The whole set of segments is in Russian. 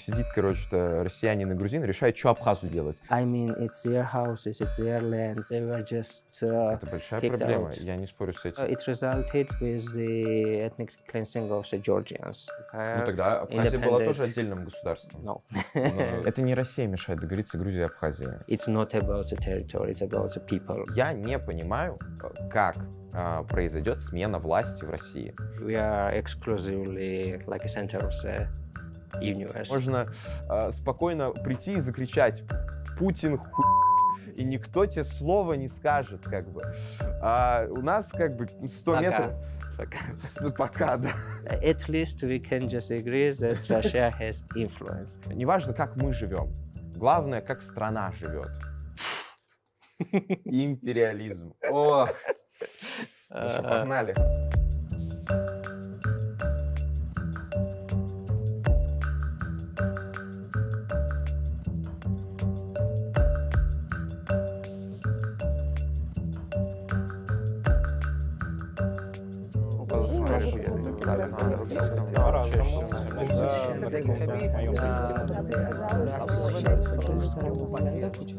сидит, короче-то, россиянин и грузин, решает, что Абхазу делать. I mean, it's their houses, it's their land, they were just uh, Это большая проблема, out. я не спорю с этим. Uh, it resulted with the ethnic cleansing of the Georgians. Ну uh, тогда Абхазия была тоже отдельным государством. No. Это не Россия мешает договориться Грузии и Абхазии. It's not about the territory, it's about the people. Я не понимаю, как Uh, произойдет смена власти в России. We are exclusively like a center of the и Можно э, спокойно прийти и закричать «Путин ху...» и никто тебе слова не скажет, как бы. А у нас как бы 100 Пока. метров... Пока. Пока, да. At least we can just agree that Russia has influence. Неважно, как мы живем. Главное, как страна живет. Империализм. О! Еще погнали. კონსტანტინოპოლში.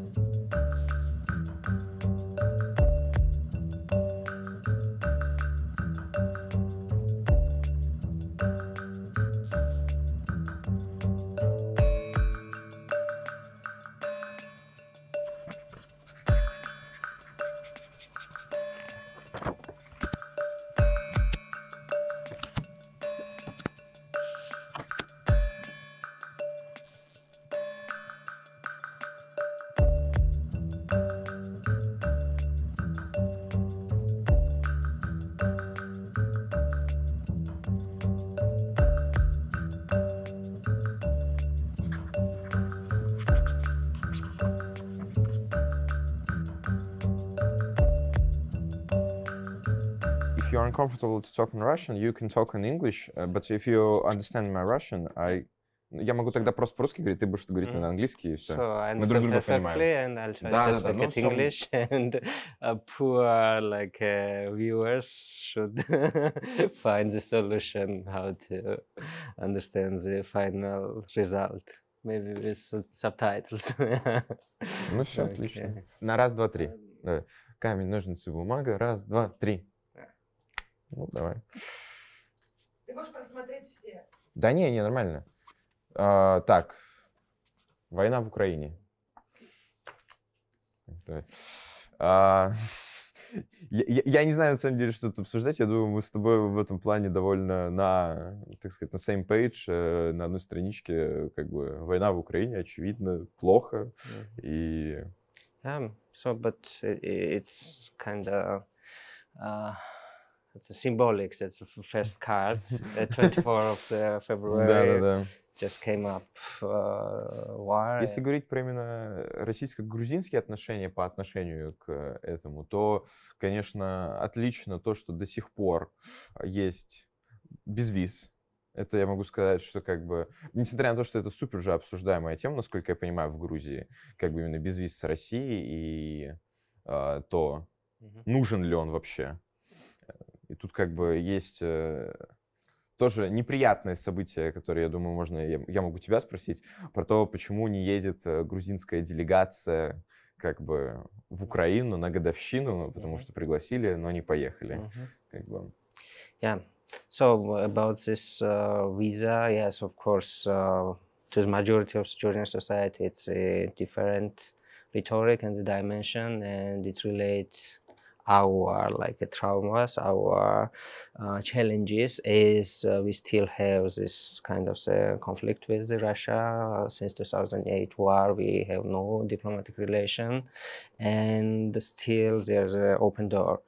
you're uncomfortable to talk in Russian, you can talk in English, but if you understand my Russian, I я могу тогда просто по-русски говорить, ты будешь говорить mm на английский, и все. So, Мы друг друга понимаем. And I'll try да, to да, да, ну, все... English, and poor like, uh, viewers should find the solution how to understand the final result. Maybe with subtitles. ну все, okay. отлично. На раз, два, три. Давай. Камень, ножницы, бумага. Раз, два, три. Ну, давай. Ты можешь просмотреть все? Да не, не, нормально. А, так, война в Украине. А, я, я не знаю, на самом деле, что тут обсуждать. Я думаю, мы с тобой в этом плане довольно на, так сказать, на same page, э, на одной страничке. Как бы война в Украине, очевидно, плохо. Mm-hmm. И... Um, so, but it's kind of... Uh it's a symbolics. It's the first card, uh, 24 of the February. Да, да, да. Just came up uh, war. Если говорить про именно российско-грузинские отношения по отношению к э, этому, то, конечно, отлично то, что до сих пор есть без виз. Это я могу сказать, что как бы, несмотря на то, что это супер же обсуждаемая тема, насколько я понимаю, в Грузии, как бы именно безвиз с Россией и э, то, угу. нужен ли он вообще. И тут как бы есть э, тоже неприятное событие, которое, я думаю, можно, я, могу тебя спросить, про то, почему не едет э, грузинская делегация как бы в Украину на годовщину, потому что пригласили, но не поехали. Mm-hmm. Как бы. Yeah. So about this uh, visa, yes, of course, uh, to the majority of Georgian society, it's a different rhetoric and the dimension, and it relates our like traumas, our uh, challenges is uh, we still have this kind of uh, conflict with Russia since 2008 war. We have no diplomatic relation, and still there's an open door.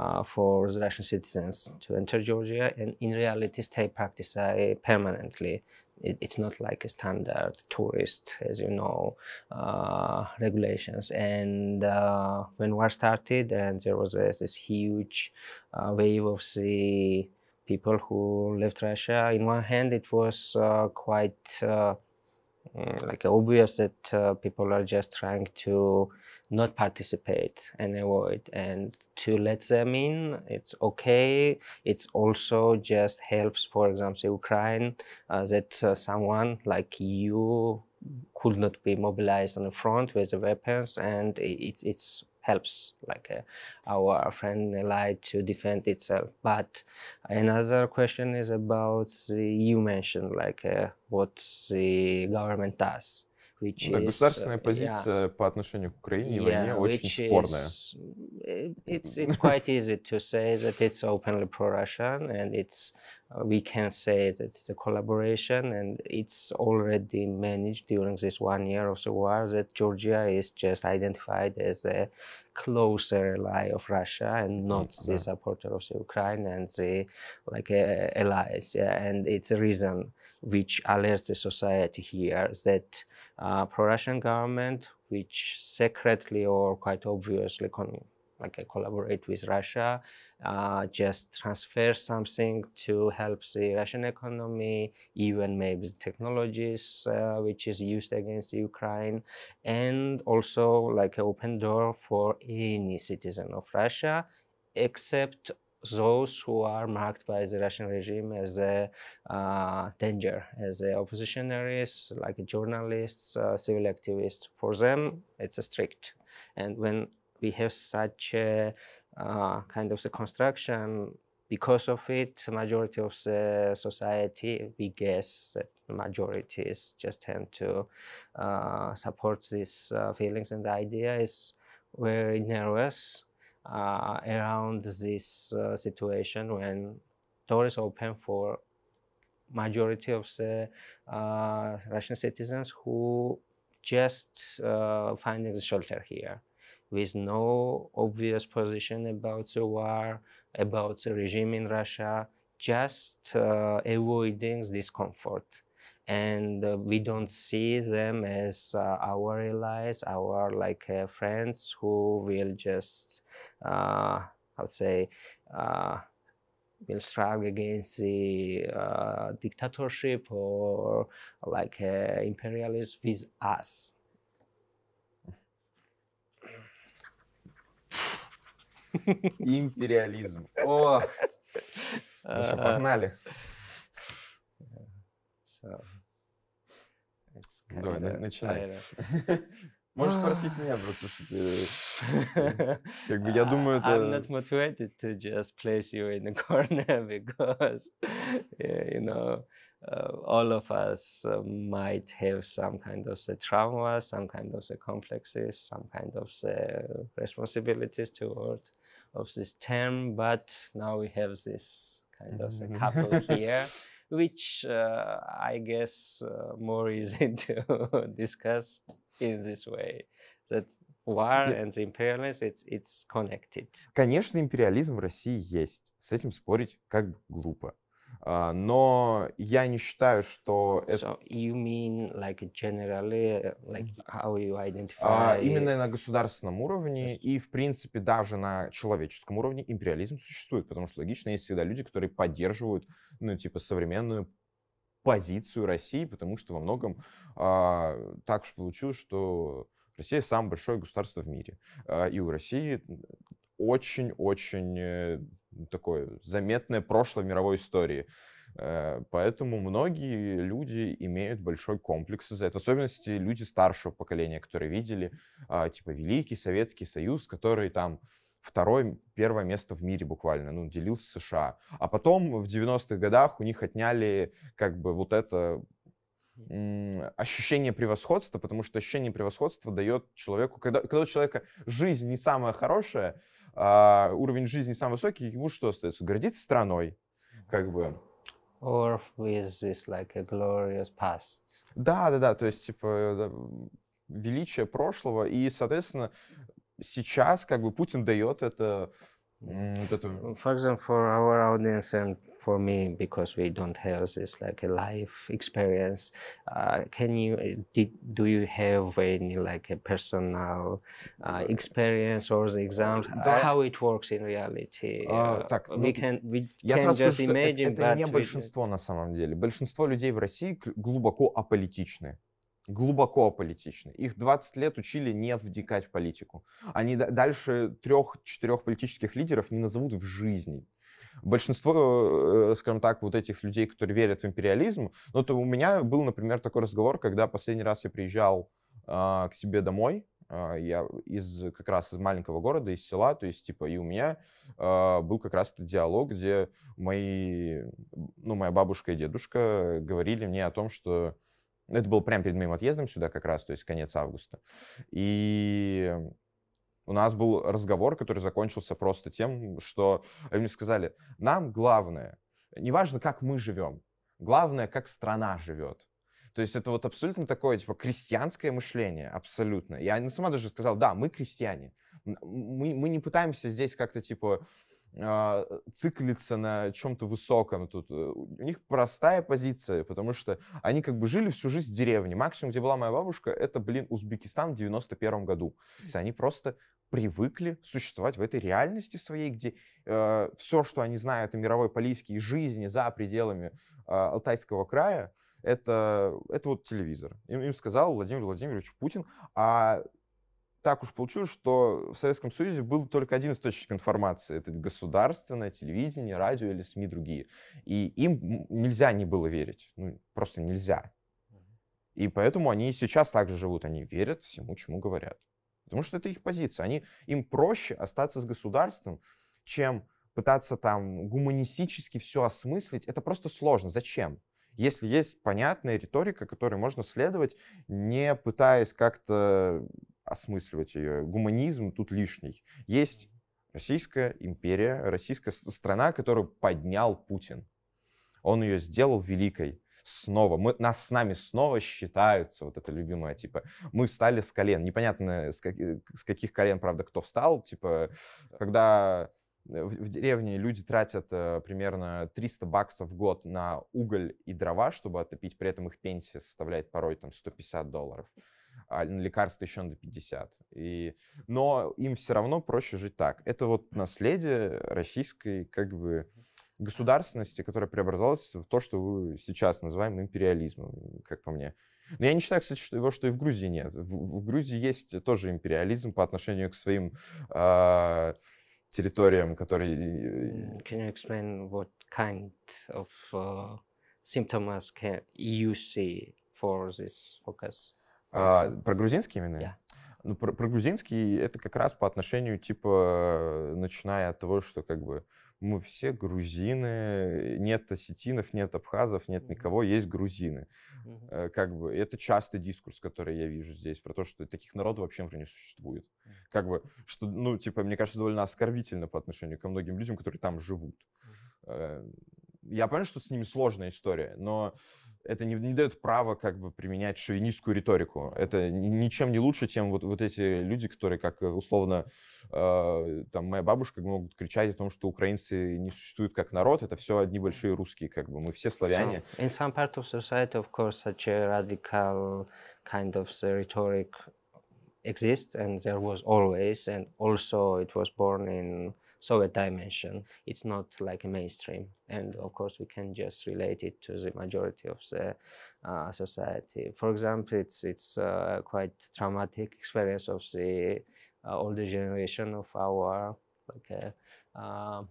Uh, for Russian citizens to enter Georgia and in reality stay practice uh, permanently. It, it's not like a standard tourist, as you know, uh, regulations. And uh, when war started, and there was this, this huge uh, wave of the people who left Russia. In one hand, it was uh, quite uh, mm, like obvious that uh, people are just trying to not participate and avoid and to let them in it's okay it's also just helps for example ukraine uh, that uh, someone like you could not be mobilized on the front with the weapons and it it's helps like uh, our friend ally to defend itself but another question is about the, you mentioned like uh, what the government does which is, государственная э, позиция yeah, по отношению к Украине и войне очень is, спорная. Э, it's, it's quite easy to say that it's openly pro-Russian and it's uh, we can say that it's a collaboration and it's already managed during this one year of the war that Georgia is just identified as a closer ally of Russia and not the supporter of the Ukraine and the like uh, allies. Yeah, and it's a reason which alerts the society here that uh, pro-Russian government, which secretly or quite obviously like collaborate with Russia, uh, just transfer something to help the Russian economy, even maybe technologies uh, which is used against Ukraine, and also like an open door for any citizen of Russia, except those who are marked by the Russian regime as a uh, danger, as a oppositionaries, like journalists, uh, civil activists. For them, it's a strict. And when we have such a uh, kind of construction, because of it, majority of the society, we guess that majorities just tend to uh, support these uh, feelings. And the idea is very nervous uh, around this uh, situation when doors open for majority of the uh, Russian citizens who just finding shelter here with no obvious position about the war, about the regime in Russia, just uh, avoiding discomfort and uh, we don't see them as uh, our allies, our like uh, friends who will just, I uh, would say, uh, will struggle against the uh, dictatorship or like imperialism with us. Империализм. О, погнали. So. Карьера, начинай. Можешь спросить меня, просто э, Как бы я думаю, это... I'm not motivated to just place you in the corner because, eh, you know, uh, all of us uh, might have some kind of the trauma, some kind of the complexes, some kind of the responsibilities toward of this term, but now we have this kind of a mm-hmm. couple here which uh, I guess uh, more easy to discuss in this way. That war and the imperialism, it's, it's connected. Конечно, империализм в России есть. С этим спорить как бы глупо. А, но я не считаю, что это... So you mean like generally, like how you а, identify... именно на государственном уровне и, в принципе, даже на человеческом уровне империализм существует, потому что, логично, есть всегда люди, которые поддерживают, ну, типа, современную позицию России, потому что во многом uh, так уж получилось, что Россия самое большое государство в мире. И у России очень-очень э, такое заметное прошлое мировой истории. Э, поэтому многие люди имеют большой комплекс из-за этого. Особенности люди старшего поколения, которые видели а, типа Великий Советский Союз, который там второе, первое место в мире буквально, ну, делился США. А потом в 90-х годах у них отняли как бы вот это ощущение превосходства, потому что ощущение превосходства дает человеку, когда, когда у человека жизнь не самая хорошая, а, уровень жизни сам высокий, ему что остается? Гордиться страной, как бы. Or with this like a glorious past. Да, да, да, то есть, типа, э, величие прошлого, и, соответственно, сейчас, как бы, Путин дает это Mm, for example, for our audience and for me, because we don't have this like a life experience, uh, can you uh, did, do you have any like a personal uh, experience or the example да. Uh, how it works in reality? А, ah, uh, так, we can we я can сразу just скажу, imagine, что это, это не большинство we... на самом деле. Большинство людей в России глубоко аполитичны. глубоко аполитичны. Их 20 лет учили не вдикать в политику. Они дальше трех-четырех политических лидеров не назовут в жизни. Большинство, э, скажем так, вот этих людей, которые верят в империализм, ну, то у меня был, например, такой разговор, когда последний раз я приезжал э, к себе домой, а, я из как раз из маленького города, из села, то есть типа и у меня э, был как раз этот диалог, где мои, ну моя бабушка и дедушка говорили мне о том, что это было прямо перед моим отъездом сюда как раз, то есть конец августа. И у нас был разговор, который закончился просто тем, что они мне сказали, нам главное, неважно, как мы живем, главное, как страна живет. То есть это вот абсолютно такое, типа, крестьянское мышление, абсолютно. Я сама даже сказал, да, мы крестьяне. Мы, мы не пытаемся здесь как-то, типа, а, циклиться на чем-то высоком. Тут э, у них простая позиция, потому что они как бы жили всю жизнь в деревне. Максимум, где была моя бабушка, это, блин, Узбекистан в 91 году. Они просто привыкли существовать в этой реальности своей, где э, все, что они знают о мировой политике и жизни за пределами э, Алтайского края, это, это вот телевизор. Им, им сказал Владимир Владимирович Путин, а так уж получилось, что в Советском Союзе был только один источник информации. Это государственное телевидение, радио или СМИ другие. И им нельзя не было верить. Ну, просто нельзя. И поэтому они сейчас также живут. Они верят всему, чему говорят. Потому что это их позиция. Они, им проще остаться с государством, чем пытаться там гуманистически все осмыслить. Это просто сложно. Зачем? если есть понятная риторика, которой можно следовать, не пытаясь как-то осмысливать ее. Гуманизм тут лишний. Есть Российская империя, российская страна, которую поднял Путин. Он ее сделал великой. Снова. Мы, нас с нами снова считаются, вот это любимое, типа, мы встали с колен. Непонятно, с, как, э, с каких колен, правда, кто встал. Типа, когда в, в деревне люди тратят э, примерно 300 баксов в год на уголь и дрова, чтобы отопить, при этом их пенсия составляет порой там 150 долларов а на лекарства еще надо 50. И, но им все равно проще жить так. Это вот наследие российской как бы государственности, которая преобразовалась в то, что мы сейчас называем империализмом, как по мне. Но я не считаю, кстати, что его что и в Грузии нет. В, в Грузии есть тоже империализм по отношению к своим э, территориям, которые. Can you explain what kind of uh, symptoms can you see for this focus? А, про грузинские именно? Yeah. Ну, про, про грузинский это как раз по отношению, типа, начиная от того, что как бы мы все грузины, нет осетинов, нет абхазов, нет никого, есть грузины. Mm-hmm. Как бы это частый дискурс, который я вижу здесь, про то, что таких народов вообще, например, не существует. Как бы, что, ну, типа, мне кажется, довольно оскорбительно по отношению ко многим людям, которые там живут. Mm-hmm. Я понимаю, что с ними сложная история, но это не, не дает права как бы применять шовинистскую риторику. Это ничем не лучше, чем вот, вот эти люди, которые, как э, условно, э, там, моя бабушка могут кричать о том, что украинцы не существуют как народ, это все одни большие русские, как бы, мы все славяне. So, in some part of society, of course, such a radical kind of rhetoric exists, and there was always, and also it was born in Soviet dimension. It's not like a mainstream. And of course, we can just relate it to the majority of the uh, society. For example, it's, it's uh, quite traumatic experience of the uh, older generation of our like, uh, um,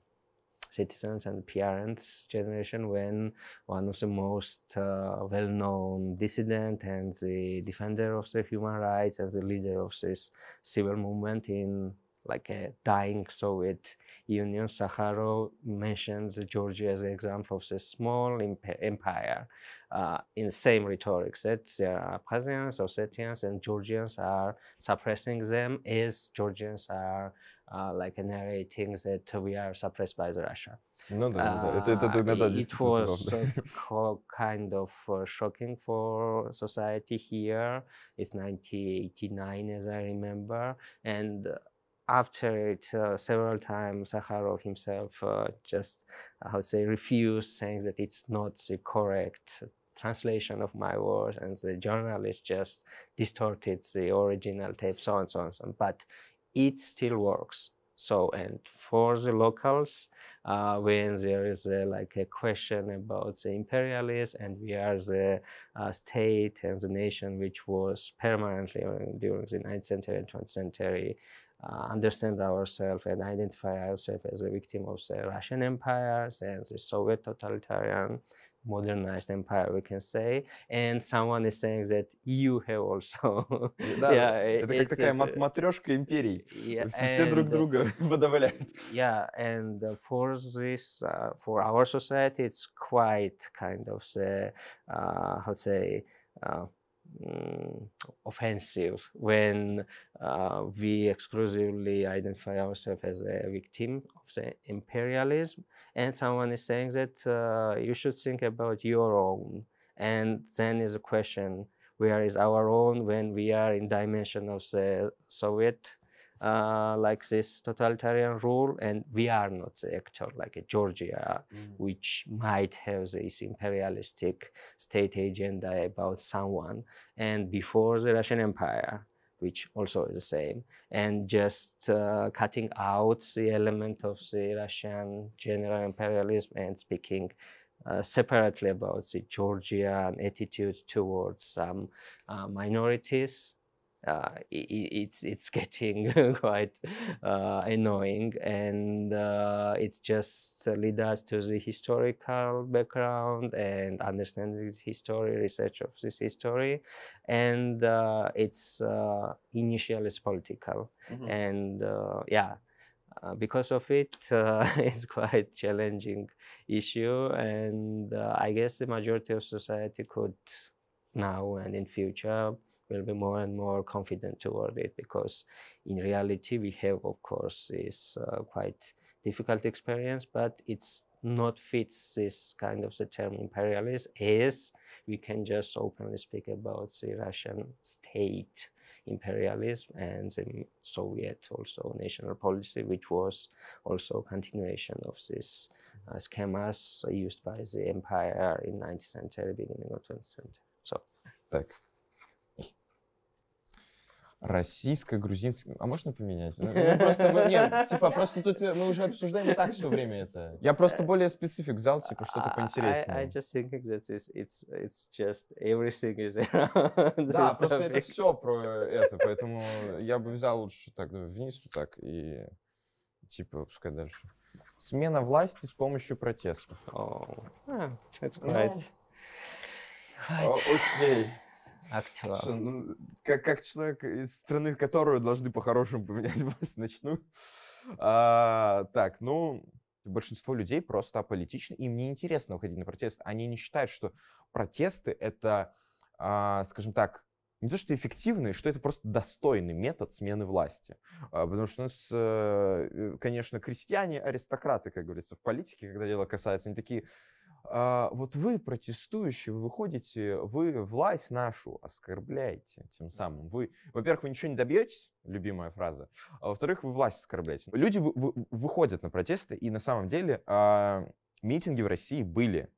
citizens and parents generation when one of the most uh, well-known dissident and the defender of the human rights and the leader of this civil movement in like a uh, dying Soviet Union. Sakharov mentions Georgia as an example of a small empire uh, in the same rhetoric that there are Abkhazians, Ossetians, and Georgians are suppressing them as Georgians are uh, like narrating that we are suppressed by the Russia. No, no, uh, no, it, it, it, it uh, was so kind of uh, shocking for society here. It's 1989, as I remember, and after it uh, several times, Sakharov himself uh, just, I would say, refused, saying that it's not the correct translation of my words, and the journalist just distorted the original tape, so and so and so on. But it still works. So, and for the locals, uh, when there is a, like a question about the imperialists and we are the uh, state and the nation which was permanently uh, during the 9th century and 20th century uh, understand ourselves and identify ourselves as a victim of the Russian Empire and the Soviet totalitarian modernized empire we can say and someone is saying that you have also yeah, it's, uh, yeah and for this uh, for our society it's quite kind of the uh, how to say uh, um, offensive when uh, we exclusively identify ourselves as a victim of the imperialism and someone is saying that uh, you should think about your own and then is a question where is our own when we are in dimension of the soviet uh, like this totalitarian rule, and we are not the actor like Georgia, mm. which might have this imperialistic state agenda about someone, and before the Russian Empire, which also is the same, and just uh, cutting out the element of the Russian general imperialism and speaking uh, separately about the Georgian attitudes towards some um, uh, minorities uh, it, it's it's getting quite uh, annoying, and uh, it just lead us to the historical background and understanding this history, research of this history, and uh, it's uh, initially is political, mm-hmm. and uh, yeah. because of it, it's quite challenging issue, and I guess the majority of society could now and in future will be more and more confident toward it because in reality we have of course is uh, quite difficult experience but it's not fits this kind of the term imperialist is we can just openly speak about the russian state imperialism and the soviet also national policy which was also continuation of this uh, schemas used by the empire in 19th century beginning of 20th century so back российско-грузинский. А можно поменять? Ну, ну, просто мы, нет, типа, просто тут э, мы уже обсуждаем так все время это. Я просто более специфик взял, типа, что-то а, а, поинтереснее. I, I just think that it's, it's, it's just everything is around Да, просто topic. это все про это, поэтому я бы взял лучше так, вниз вот так и, типа, пускай дальше. Смена власти с помощью протестов. Oh, that's ну, right. Окей актер. Что, ну, как, как человек из страны, которую должны по-хорошему поменять вас, начну. А, так, ну, большинство людей просто аполитичны, им не интересно выходить на протест. Они не считают, что протесты — это, а, скажем так, не то, что эффективный, что это просто достойный метод смены власти. А, потому что у нас, э, э, конечно, крестьяне, аристократы, как говорится, в политике, когда дело касается, они такие, а, вот вы, протестующие, вы выходите, вы власть нашу оскорбляете тем самым. Вы, во-первых, вы ничего не добьетесь, любимая фраза. А во-вторых, вы власть оскорбляете. Люди вы, вы, выходят на протесты, и на самом деле а, митинги в России были.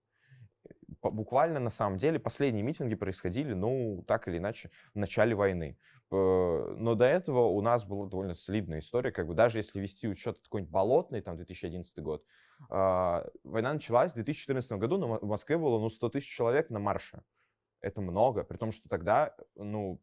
Буквально, на самом деле, последние митинги происходили, ну, так или иначе, в начале войны. Э, но до этого у нас была довольно солидная история, как бы даже если вести учет какой-нибудь болотный, там, 2011 год, а, война началась в 2014 году, но в Москве было ну, 100 тысяч человек на марше. Это много, при том, что тогда, ну,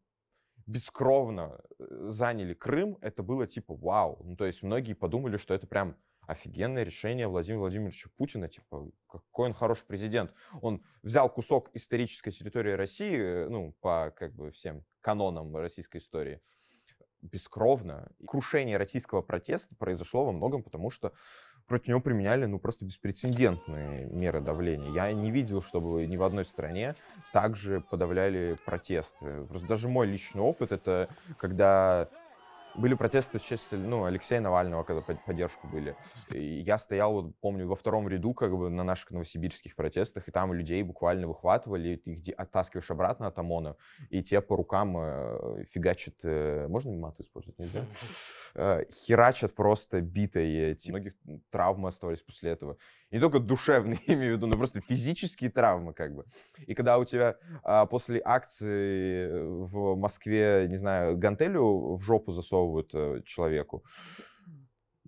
бескровно э, заняли Крым, это было типа вау. Ну, то есть многие подумали, что это прям офигенное решение Владимира Владимировича Путина, типа, какой он хороший президент. Он взял кусок исторической территории России, э, ну, по как бы всем канонам российской истории, бескровно. крушение российского протеста произошло во многом потому, что против него применяли ну просто беспрецедентные меры давления. Я не видел, чтобы ни в одной стране также подавляли протесты. Просто даже мой личный опыт это когда были протесты в честь ну, Алексея Навального, когда поддержку были. И я стоял, вот, помню, во втором ряду как бы на наших новосибирских протестах, и там людей буквально выхватывали, ты их оттаскиваешь обратно от ОМОНа, и те по рукам э, фигачат... Э, можно мат использовать? Нельзя? Э, херачат просто битой. Эти. Многих травмы оставались после этого. Не только душевные, имею в виду, но просто физические травмы как бы. И когда у тебя э, после акции э, в Москве, не знаю, гантелю в жопу засовывают, засовывают э, человеку.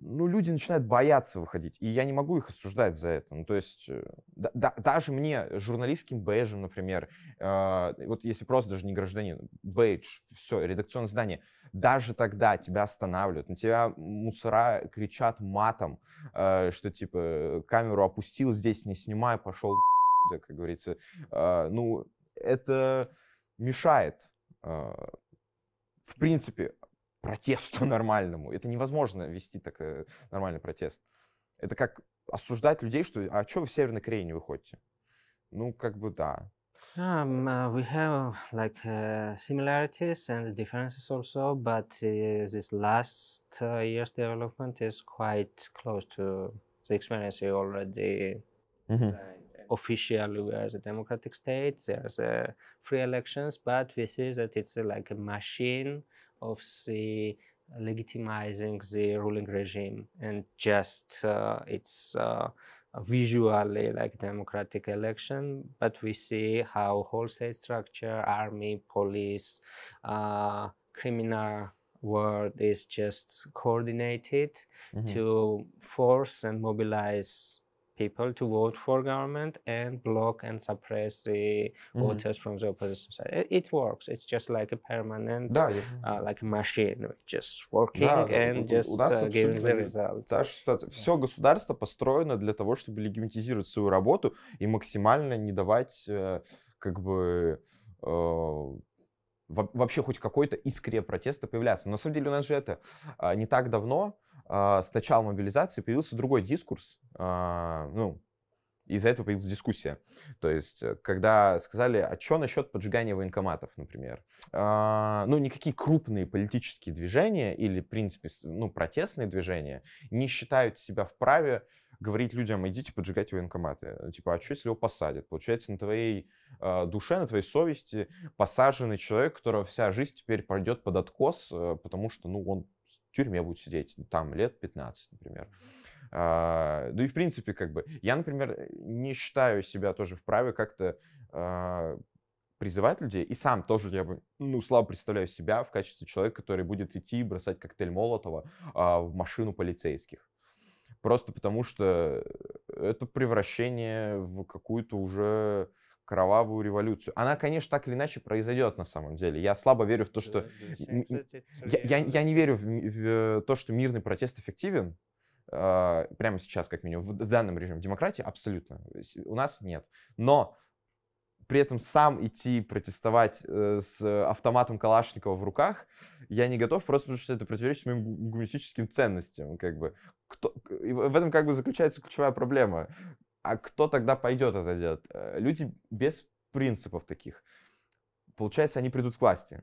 Ну, люди начинают бояться выходить, и я не могу их осуждать за это. Ну, то есть, э, да, да, даже мне журналистским бейджем, например, э, вот если просто даже не гражданин, бейдж, все, редакционное здание, даже тогда тебя останавливают, на тебя мусора кричат матом, э, что типа э, камеру опустил, здесь не снимай, пошел, да, как говорится. Э, ну, это мешает, э, в принципе, протесту нормальному. Это невозможно вести так нормальный протест. Это как осуждать людей, что «а что вы в Северной Корее не выходите?» Ну, как бы да. Um, uh, we have like uh, similarities and differences also, but uh, this last uh, year's development is quite close to the experience you already mm-hmm. officially we are a democratic state. There's uh, free elections, but we see that it's uh, like a machine of the legitimizing the ruling regime and just uh, it's uh, visually like democratic election but we see how wholesale structure army police uh, criminal world is just coordinated mm-hmm. to force and mobilize people to vote for government and block and suppress the voters mm-hmm. from the opposition side. It, it, works. It's just like a permanent, да, uh, like a machine, just working да, and just у нас uh, giving the results. Та же Все государство построено для того, чтобы легитимизировать свою работу и максимально не давать э, как бы э, вообще хоть какой-то искре протеста появляться. Но на самом деле у нас же это а, не так давно а, с начала мобилизации появился другой дискурс, а, ну, из-за этого появилась дискуссия. То есть, э, когда сказали, а что насчет поджигания военкоматов, например? А, ну, никакие крупные политические движения или, в принципе, ну, протестные движения не считают себя вправе говорить людям, идите поджигать военкоматы. Типа, а что, если его посадят? Получается, на твоей э, душе, на твоей совести посаженный человек, которого вся жизнь теперь пройдет под откос, э, потому что, ну, он в тюрьме будет сидеть, ну, там лет 15, например. А, ну и в принципе, как бы, я, например, не считаю себя тоже вправе как-то а, призывать людей, и сам тоже я бы, ну, слабо представляю себя в качестве человека, который будет идти и бросать коктейль Молотова а, в машину полицейских. Просто потому что это превращение в какую-то уже кровавую революцию. Она, конечно, так или иначе произойдет на самом деле. Я слабо верю в то, что... Я, я, я не верю в, в э, то, что мирный протест эффективен а, прямо сейчас, как минимум, в, в данном режиме. Демократии абсолютно. Э, у нас нет. Но при этом сам идти протестовать э, с автоматом Калашникова в руках, я не готов, просто потому что это противоречит моим гуманистическим ценностям, как бы. Кто, в этом как бы заключается ключевая проблема а кто тогда пойдет это делать? Э, люди без принципов таких. Получается, они придут к власти.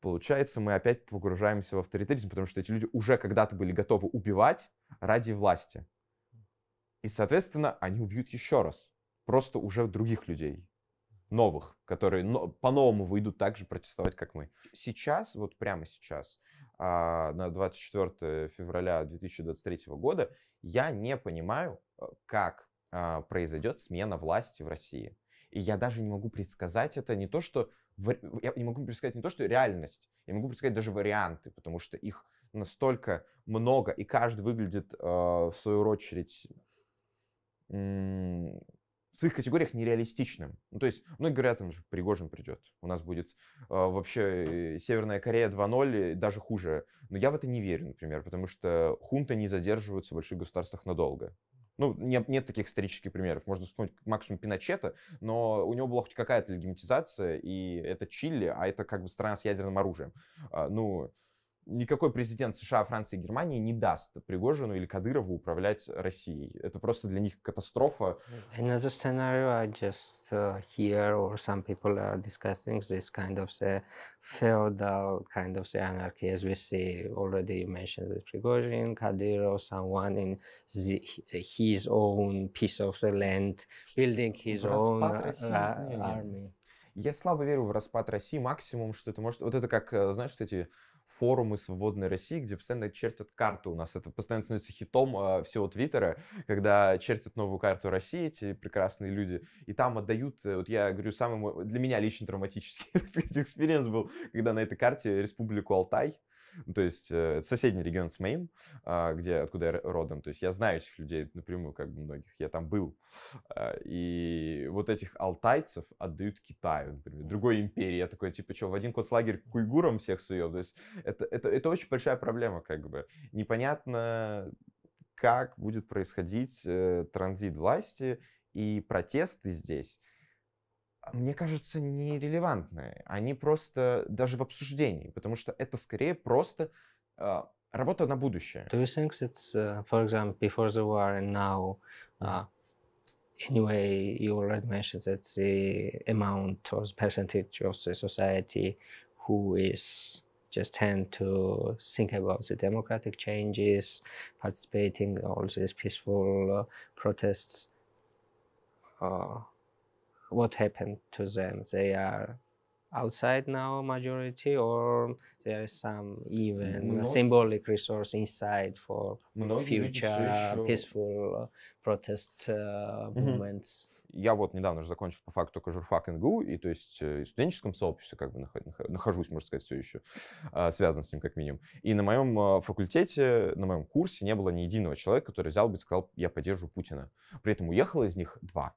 Получается, мы опять погружаемся в авторитаризм, потому что эти люди уже когда-то были готовы убивать ради власти. И, соответственно, они убьют еще раз. Просто уже других людей, новых, которые по-новому выйдут так же протестовать, как мы. Сейчас, вот прямо сейчас, а, на 24 февраля 2023 года, я не понимаю, э, как а, произойдет смена власти в России. И я даже не могу предсказать это не то, что... Я не могу предсказать не то, что реальность. Я могу предсказать даже варианты, потому что их настолько много, и каждый выглядит, э, в свою очередь, в своих категориях нереалистичным. Ну, то есть, многие говорят, там же Пригожин придет, у нас будет а, э, вообще Северная Корея 2.0, даже хуже. Но я в это не верю, например, потому что хунты не задерживаются в больших государствах надолго. Ну, нет, нет таких исторических примеров. Можно вспомнить максимум Пиночета, но у него была хоть какая-то легимитизация, и это Чили, а это как бы страна с ядерным оружием. А, ну, никакой президент США, Франции, Германии не даст Пригожину или Кадырову управлять Россией. Это просто для них катастрофа. Another scenario I just uh, hear or some people are discussing this kind of say, feudal kind of say, anarchy as we see already you mentioned that Prigozhin, Kadyrov, someone in the, his own piece of the land, building his own uh, army. Я слабо верю в распад России. Максимум, что это может... Вот это как, знаешь, эти форумы «Свободной России», где постоянно чертят карту у нас. Это постоянно становится хитом э, всего Твиттера, когда чертят новую карту России эти прекрасные люди. И там отдают, э, вот я говорю, самый для меня лично травматический экспириенс был, когда на этой карте Республику Алтай, ну, то есть э, соседний регион с моим, а, где, откуда я родом. То есть я знаю этих людей напрямую, как бы многих. Я там был. А, и вот этих алтайцев отдают Китаю, например, другой империи. Я такой, типа, что, в один концлагерь к уйгурам всех сует, То есть это, это, это очень большая проблема, как бы. Непонятно, как будет происходить э, транзит власти и протесты здесь мне кажется, нерелевантны. Они просто даже в обсуждении, потому что это скорее просто э, работа на будущее. Do you think it's, uh, for example, before the war and now, uh, anyway, you already mentioned that the amount or the percentage of the society who is just tend to think about the democratic changes, participating in all these peaceful uh, protests. Uh, what happened to them? They are outside now majority or there is some even Мног... symbolic resource inside for Многие future еще... peaceful uh, protest uh, movements? Я вот недавно же закончил по факту только журфак НГУ, и то есть э, в студенческом сообществе как бы нахожусь, можно сказать, все еще а, связан с ним как минимум. И на моем э, факультете, на моем курсе не было ни единого человека, который взял бы и сказал, я поддерживаю Путина. При этом уехало из них два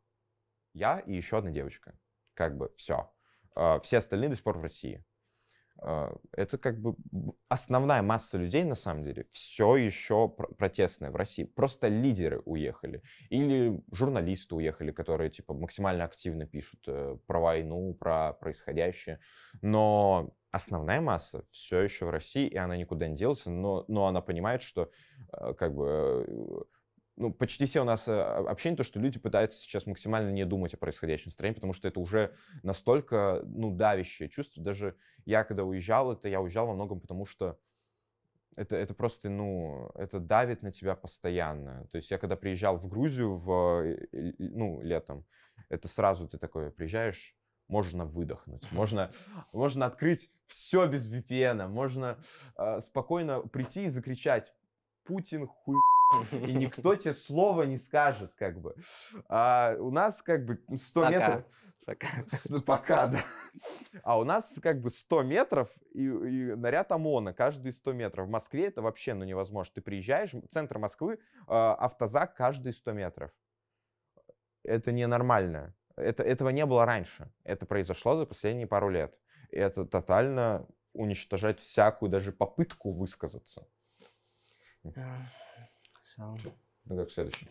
я и еще одна девочка. Как бы все. А, все остальные до сих пор в России. А, это как бы основная масса людей, на самом деле, все еще протестная в России. Просто лидеры уехали. Или журналисты уехали, которые типа максимально активно пишут э, про войну, про происходящее. Но основная масса все еще в России, и она никуда не делась. но, но она понимает, что э, как бы э, ну, почти все у нас э, общение, то, что люди пытаются сейчас максимально не думать о происходящем в стране, потому что это уже настолько, ну, давящее чувство. Даже я, когда уезжал, это я уезжал во многом потому, что это, это просто, ну, это давит на тебя постоянно. То есть я когда приезжал в Грузию, в, э, э, ну, летом, это сразу ты такой приезжаешь, можно выдохнуть, можно, можно открыть все без VPN, можно э, спокойно прийти и закричать «Путин хуй и никто тебе слова не скажет, как бы. А у нас как бы 100 пока. метров... Пока. С, пока, да. А у нас как бы 100 метров и, и наряд ОМОНа каждые 100 метров. В Москве это вообще ну, невозможно. Ты приезжаешь, центр Москвы, э, автозак каждые 100 метров. Это ненормально. Это, этого не было раньше. Это произошло за последние пару лет. И это тотально уничтожать всякую даже попытку высказаться. Ну как следующий.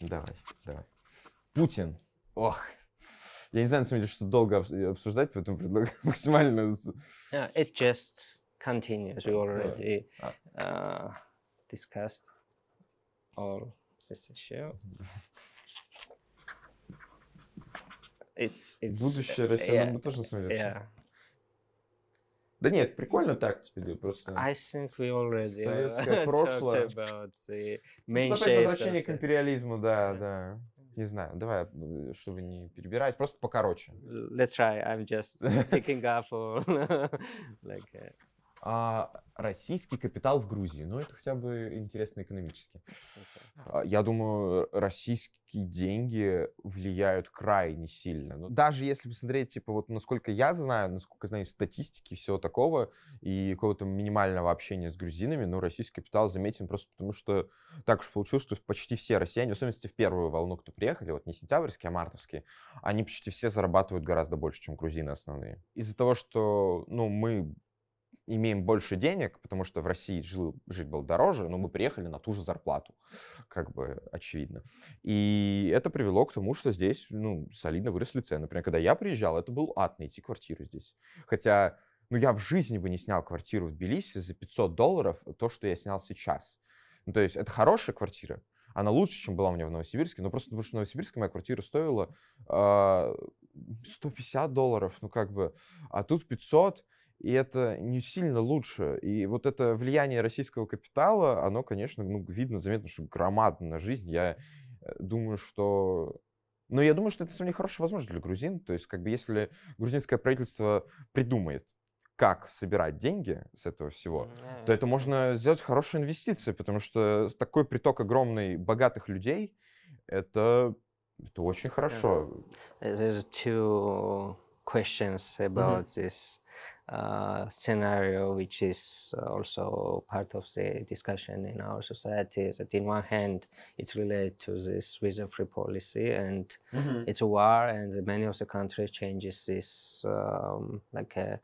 Давай, давай. Путин. Ох. Я не знаю, на самом деле, что долго обсуждать, поэтому предлагаю максимально... Uh, it just continues. We already uh, discussed all this issue. It's, it's, Будущее России, yeah, мы тоже на самом деле yeah. Да нет, прикольно так, просто... I think we already Советское uh, прошлое. About the main ну, Опять возвращение к империализму, да, да. Не знаю, давай, э, чтобы не перебирать, просто покороче. Let's try, I'm just picking up like... Uh, а, российский капитал в Грузии. Ну, это хотя бы интересно экономически. Okay. А, я думаю, российские деньги влияют крайне сильно. Но ну, даже если посмотреть, типа, вот насколько я знаю, насколько знаю статистики, всего такого, и какого-то минимального общения с грузинами, ну, российский капитал заметен просто потому, что так уж получилось, что почти все россияне, в особенности в первую волну, кто приехали, вот не сентябрьские, а мартовские, они почти все зарабатывают гораздо больше, чем грузины основные. Из-за того, что, ну, мы имеем больше денег, потому что в России жил, жить было дороже, но мы приехали на ту же зарплату, как бы очевидно. И это привело к тому, что здесь ну, солидно выросли цены. Например, когда я приезжал, это был ад найти квартиру здесь. Хотя ну, я в жизни бы не снял квартиру в Тбилиси за 500 долларов, то, что я снял сейчас. Ну, то есть это хорошая квартира, она лучше, чем была у меня в Новосибирске, но просто потому что в Новосибирске моя квартира стоила э, а, 150 долларов, ну как бы, а тут 500, и это не сильно лучше. И вот это влияние российского капитала, оно, конечно, ну, видно, заметно, что громадно на жизнь. Я э, думаю, что... Но ну, я думаю, что это, на самом деле, хорошая возможность для грузин. То есть, как бы, если грузинское правительство придумает, как собирать деньги с этого всего, то это можно сделать хорошие инвестиции, потому что такой приток огромный богатых людей, это, это очень хорошо. Э, there's two questions about mm-hmm. this. uh, scenario, which is uh, also part of the discussion in our society, is that in one hand, it's related to this visa-free policy, and mm -hmm. it's a war, and many of the countries changes this um, like a, uh,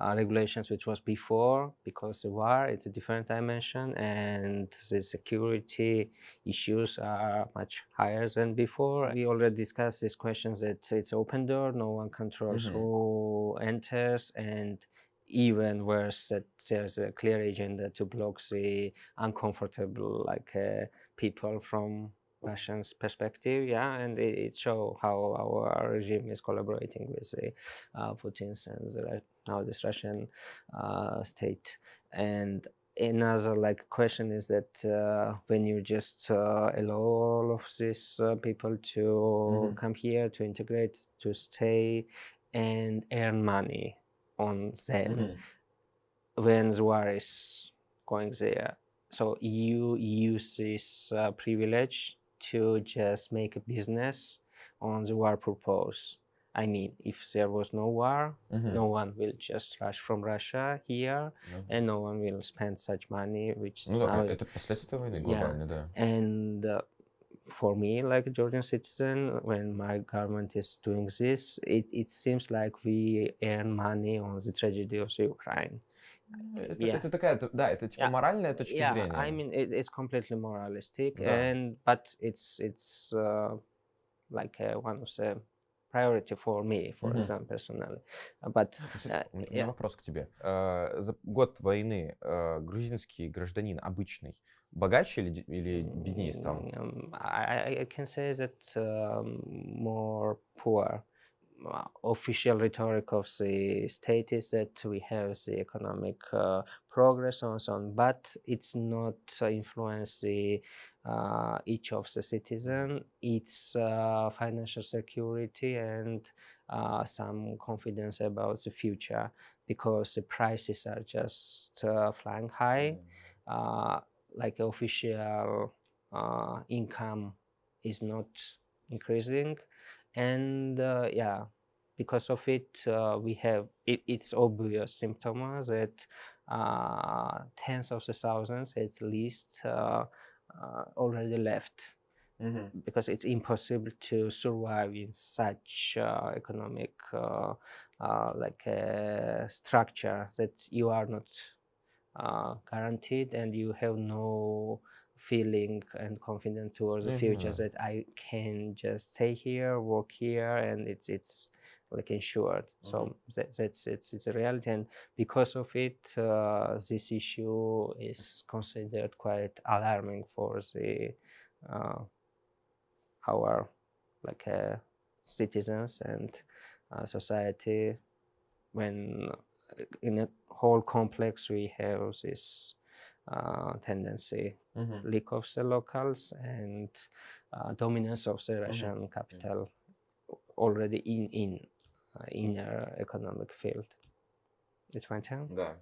uh, regulations which was before because the war it's a different dimension and the security issues are much higher than before we already discussed these questions that it's open door no one controls mm -hmm. who enters and even worse that there's a clear agenda to block the uncomfortable like uh, people from Russians' perspective, yeah, and it, it shows how our regime is collaborating with the uh, uh, Putin's and the, now this Russian uh, state. And another like question is that uh, when you just uh, allow all of these uh, people to mm-hmm. come here to integrate, to stay, and earn money on them, mm-hmm. when the war is going there, so you use this uh, privilege to just make a business on the war purpose. I mean, if there was no war, mm-hmm. no one will just rush from Russia here, and no one will spend such money, which ну, yeah. And uh, for me, like a Georgian citizen, when my government is doing this, it, it seems like we earn money on the tragedy of the Ukraine. Это, yeah. это такая, да, это типа yeah. моральная точка yeah, зрения. I mean, it, it's completely moralistic, да. and but it's it's uh, like uh, one of the priority for me, for mm-hmm. example, personally. But uh, у меня yeah. вопрос к тебе. Uh, за год войны uh, грузинский гражданин обычный богаче или, или беднее стал? I, I can say that uh, more poor. Uh, official rhetoric of the state is that we have the economic uh, progress and so on, but it's not uh, influence the, uh, each of the citizen, its uh, financial security and uh, some confidence about the future because the prices are just flying high, mm. like official income is not increasing and uh, yeah because of it uh, we have it, it's obvious symptoms that uh, tens of the thousands at least uh, uh, already left mm -hmm. because it's impossible to survive in such uh, economic like structure that you are not guaranteed and you have no feeling and confident towards the mm-hmm. future that I can just stay here, work here, and it's it's like insured. Mm-hmm. So that, that's it's it's a reality, and because of it, uh, this issue is considered quite alarming for the uh, our like uh, citizens and uh, society when uh, in a whole complex we have this uh, tendency, mm-hmm. leak of the locals and uh, dominance of the mm-hmm. Russian mm-hmm. capital already in in uh, inner economic field. It's my turn. Да.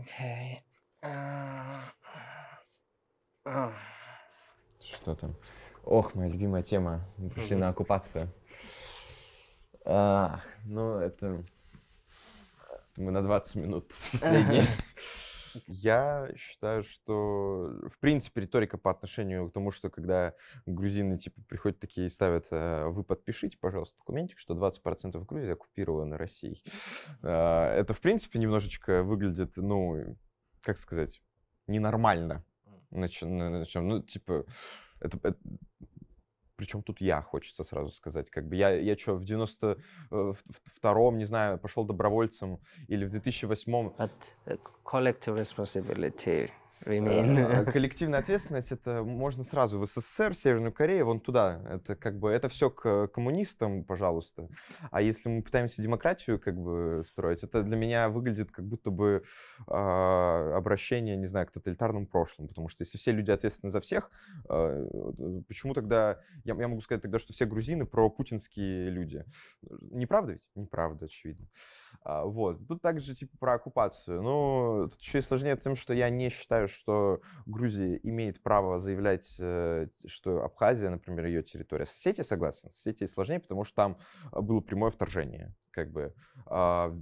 Okay. Uh, uh. Что там? Ох, моя любимая тема. Мы пришли на оккупацию. А, ну, это... Мы на 20 минут последние. Я считаю, что, в принципе, риторика по отношению к тому, что когда грузины типа приходят такие и ставят, э, вы подпишите, пожалуйста, документик, что 20% Грузии оккупированы Россией. А, это, в принципе, немножечко выглядит, ну, как сказать, ненормально. Значит, ну, типа, это, это причем тут я, хочется сразу сказать. Как бы я, я что, в 92-м, э, не знаю, пошел добровольцем или в 2008-м... от collective э, responsibility Э, коллективная ответственность, это можно сразу в СССР, Северную Корею, вон туда. Это как бы, это все к коммунистам, пожалуйста. А если мы пытаемся демократию как бы строить, это для меня выглядит как будто бы э, обращение, не знаю, к тоталитарному прошлому. Потому что если все люди ответственны за всех, э, э почему тогда, я, я могу сказать тогда, что все грузины про путинские люди. Э, неправда ведь? Неправда, очевидно. А, вот. Тут также типа про оккупацию. Ну, тут еще и сложнее тем, что я не считаю, что Грузия имеет право заявлять, э, что Абхазия, например, ее территория. С Сети согласен. Сети сложнее, потому что там э, было прямое вторжение. Как бы а,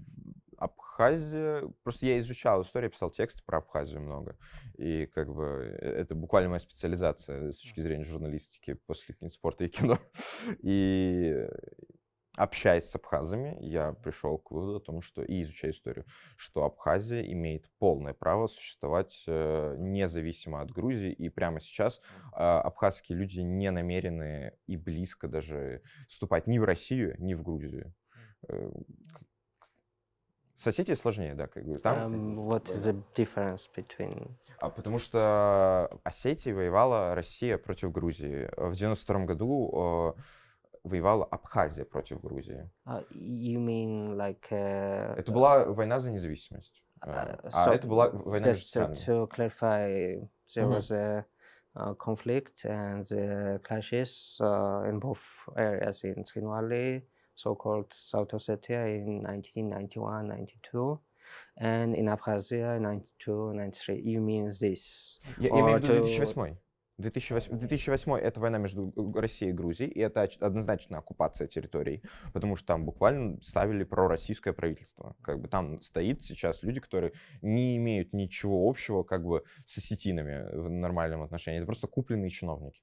Абхазия... Просто я изучал историю, писал тексты про Абхазию много. И как бы э, это буквально моя специализация с точки зрения журналистики после спорта и кино. И общаясь с абхазами, я пришел к выводу о том, что, и изучая историю, что Абхазия имеет полное право существовать э, независимо от Грузии, и прямо сейчас а, абхазские люди не намерены и близко даже вступать ни в Россию, ни в Грузию. Э, соседи сложнее, да, как бы там. Um, what is the difference between? А потому что Осетия воевала Россия против Грузии в девяносто втором году э, воевала Абхазия против Грузии. Uh, you mean like, uh, это была э, война за независимость. Uh, so а это была война just uh, to clarify, there mm-hmm. was a conflict and the clashes uh, in both areas in Skinwali, so-called South Ossetia in 1991, 92 and in Abkhazia 92, 93. You mean this? Я, я имею в виду 2008. 2008, 2008 это война между Россией и Грузией, и это однозначно оккупация территорий, потому что там буквально ставили пророссийское правительство. Как бы там стоит сейчас люди, которые не имеют ничего общего как бы с осетинами в нормальном отношении. Это просто купленные чиновники.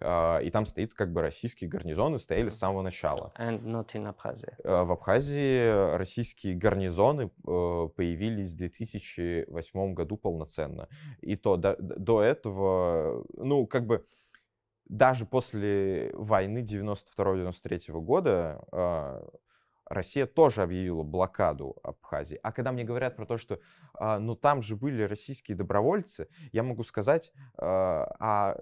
А, и там стоит как бы российские гарнизоны, стояли с самого начала. And not in Abkhazia. А, в Абхазии российские гарнизоны э, появились в 2008 году полноценно. И то до, до этого, ну, ну, как бы даже после войны 92-93 года э, Россия тоже объявила блокаду Абхазии. А когда мне говорят про то, что э, ну там же были российские добровольцы, я могу сказать, э, а, а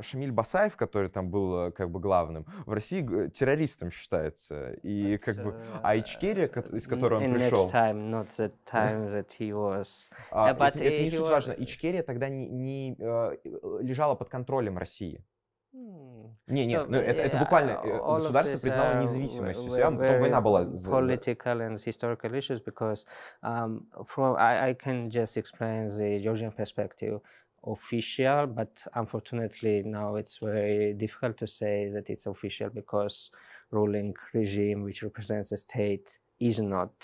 Шамиль Басаев, который там был э, как бы главным, в России террористом считается. И That's, как бы... Uh, а Ичкерия, из которой он пришел... next Time, not the time that he was. А, yeah, это, это не суть важно. Ичкерия тогда не, не э, лежала под контролем России. Не, не, ну, ну, это, это буквально государство признало независимость у себя, потом война была. Political and historical issues because um, from I, I can just explain the Georgian perspective. official, but unfortunately now it's very difficult to say that it's official because ruling regime which represents the state is not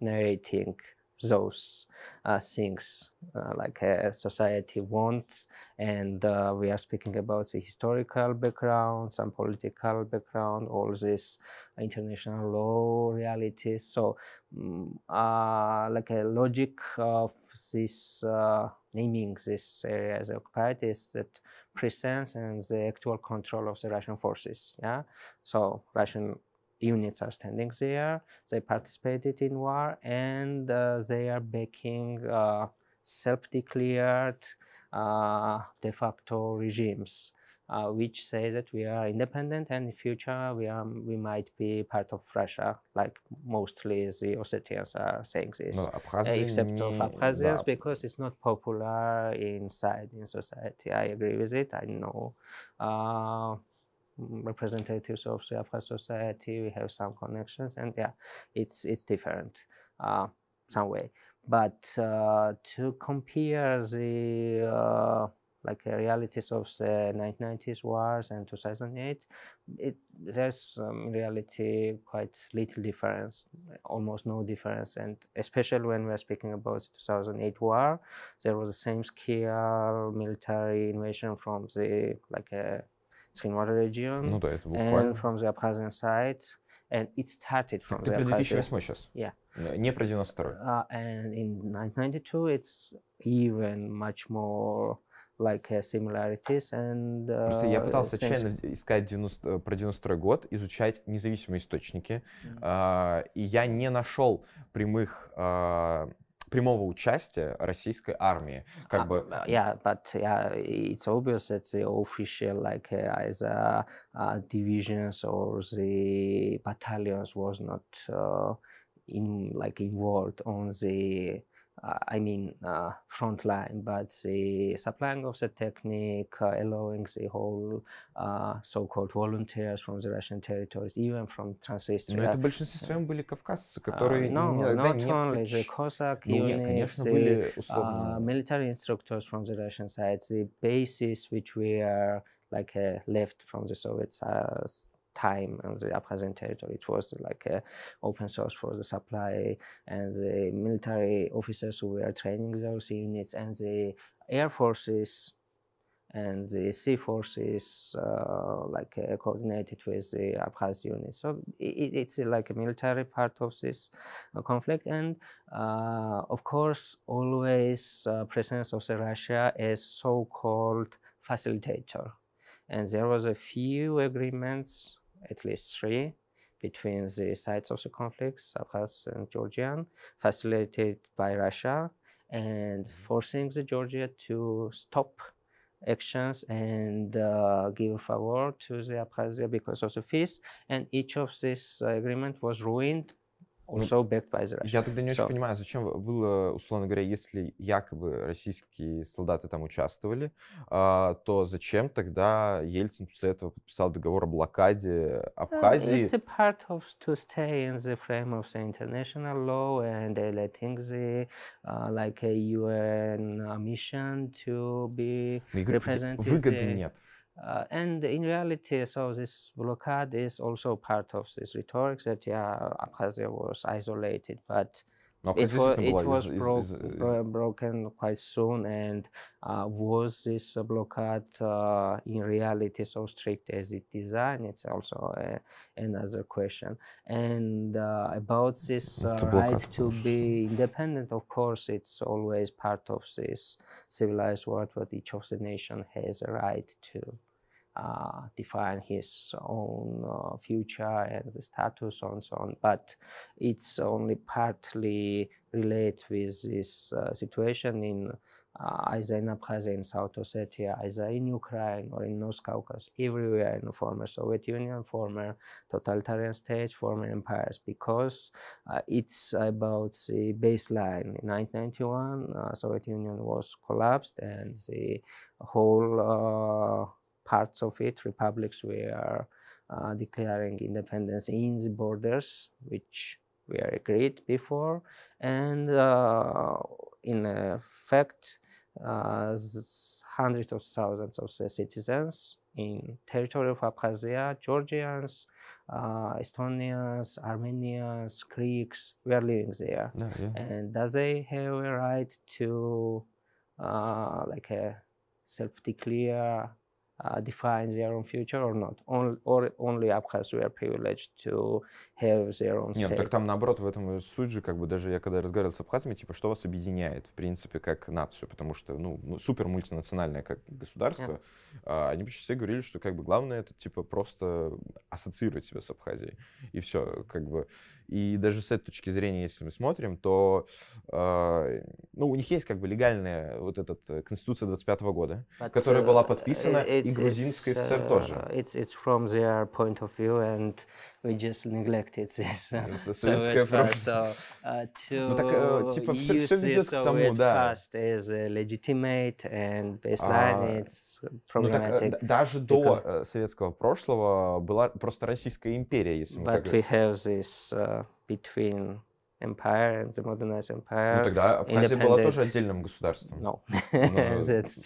narrating those uh, things uh, like a society wants and uh, we are speaking about the historical background some political background all this international law realities so um, like a logic of this uh, naming this area uh, as occupied is that presence and the actual control of the Russian forces. Yeah, so Russian units are standing there. They participated in war and uh, they are backing uh, self-declared uh, de facto regimes uh, which says that we are independent and in future we are we might be part of Russia, like mostly the Ossetians are saying this, no, uh, except of Abkhazians because it's not popular inside in society. I agree with it. I know. Uh, representatives of the Afghan society, we have some connections, and yeah, it's it's different uh, some way. But uh, to compare the uh, like uh, realities of the 1990s wars and 2008, it, there's um, in reality quite little difference, almost no difference. And especially when we're speaking about the 2008 war, there was the same scale military invasion from the like uh, Tsinwater region ну, and from the Abkhazian side. And it started from the 2008 side. Yeah. Не про 92 uh, And in 1992 it's even much more like similarities and uh, Просто я пытался отчаянно искать 90, про 92 год, изучать независимые источники, mm-hmm. uh, и я не нашел прямых uh, прямого участия российской армии, как uh, бы. Yeah, but yeah, it's obvious that the official like uh, as a, uh, divisions or the battalions was not uh, in like involved on the I mean, uh, frontline, but the supplying of the technique, uh, allowing the whole uh, so-called volunteers from the Russian territories, even from Transnistria. Но это большинство uh, своем были кавказцы, uh, которые uh, no, not не... only the Cossack ну, units, нет, конечно, the, были uh, условно... uh, military instructors from the Russian side, the bases which were like uh, left from the Soviet time and the Abkhazian territory. It was like open source for the supply and the military officers who were training those units and the air forces and the sea forces uh, like uh, coordinated with the Abkhaz units. So it, it's uh, like a military part of this uh, conflict, and uh, of course, always uh, presence of the Russia as so-called facilitator. And there was a few agreements at least three between the sides of the conflicts, Abkhaz and Georgian, facilitated by Russia, and mm-hmm. forcing the Georgia to stop actions and uh, give favor to the Abkhazia because of the peace. And each of these uh, agreement was ruined уже убег по Израилю. Я тогда не Все. очень понимаю, зачем было, условно говоря, если якобы российские солдаты там участвовали, а, то зачем тогда Ельцин после этого подписал договор о блокаде Абхазии? It's a part of to stay in the frame of the international law and letting the uh, like a UN mission to be represented. Выгоды нет. Uh, and in reality, so this blockade is also part of this rhetoric that yeah, Abkhazia was isolated, but Okay, it, was, it was is, bro is, is, um, broken quite soon, and uh, was this blockade uh, in reality so strict as it designed? It's also a, uh, another question. And uh, about this uh, right to be independent, of course, it's always part of this civilized world, but each of the nation has a right to uh, define his own uh, future and the status and so on. But it's only partly related with this uh, situation in either uh, in Abkhazia, in South Ossetia, either in Ukraine or in North Caucasus, everywhere in the former Soviet Union, former totalitarian states, former empires, because uh, it's about the baseline. In 1991, uh, Soviet Union was collapsed and the whole parts of it, republics were uh, declaring independence in the borders, which were agreed before, and uh, in effect, uh, hundreds of thousands of citizens in territory of Abkhazia, Georgians, uh, Estonians, Armenians, Greeks were living there. Yeah, oh, yeah. And does they have a right to uh, like a self-declare uh, define their own future or not. On, or only Abkhaz were privileged to have their own state. Нет, так там наоборот, в этом суть же, как бы даже я когда разговаривал с абхазами, типа, что вас объединяет, в принципе, как нацию, потому что, ну, ну супер мультинациональное как государство, yeah. А, они почти все говорили, что как бы главное это, типа, просто ассоциировать себя с Абхазией, и все, как бы, и даже с этой точки зрения, если мы смотрим, то э, ну, у них есть как бы легальная вот эта Конституция 25 -го года, But, а которая была э, подписана, э, it's, и грузинская СССР тоже. Э, it's, it's from their point of view and we just neglected this. Э, Советская прошлое. Ну так, э, типа, все ведет к тому, да. is legitimate а, ну э, Даже до советского прошлого была просто Российская империя, если мы так But we have this uh, between empire, the modernized empire. Ну тогда Абхазия была тоже отдельным государством. No.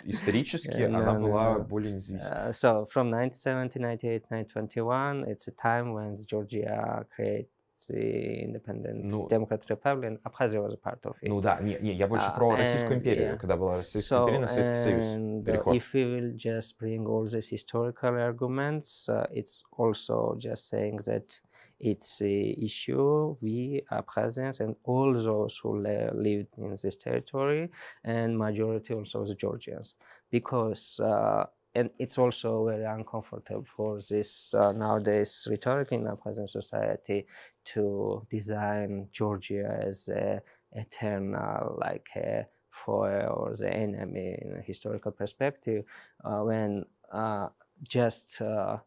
исторически no, она no, была no. более независимой. Uh, so from 1798-1921, it's a time when Georgia created the Independent ну, Democratic Republic, Abkhazia was a part of it. Ну да, не, не я больше uh, про Российскую империю, yeah. когда была Российская so, империя на Советский Союз. Переход. If we will just bring all these historical arguments, uh, it's also just saying that its a uh, issue, we are present and all those who lived in this territory and majority also the Georgians because uh, and it's also very uncomfortable for this uh, nowadays rhetoric in our present society to design Georgia as a eternal like a foe or the enemy in a historical perspective uh, when uh, just uh,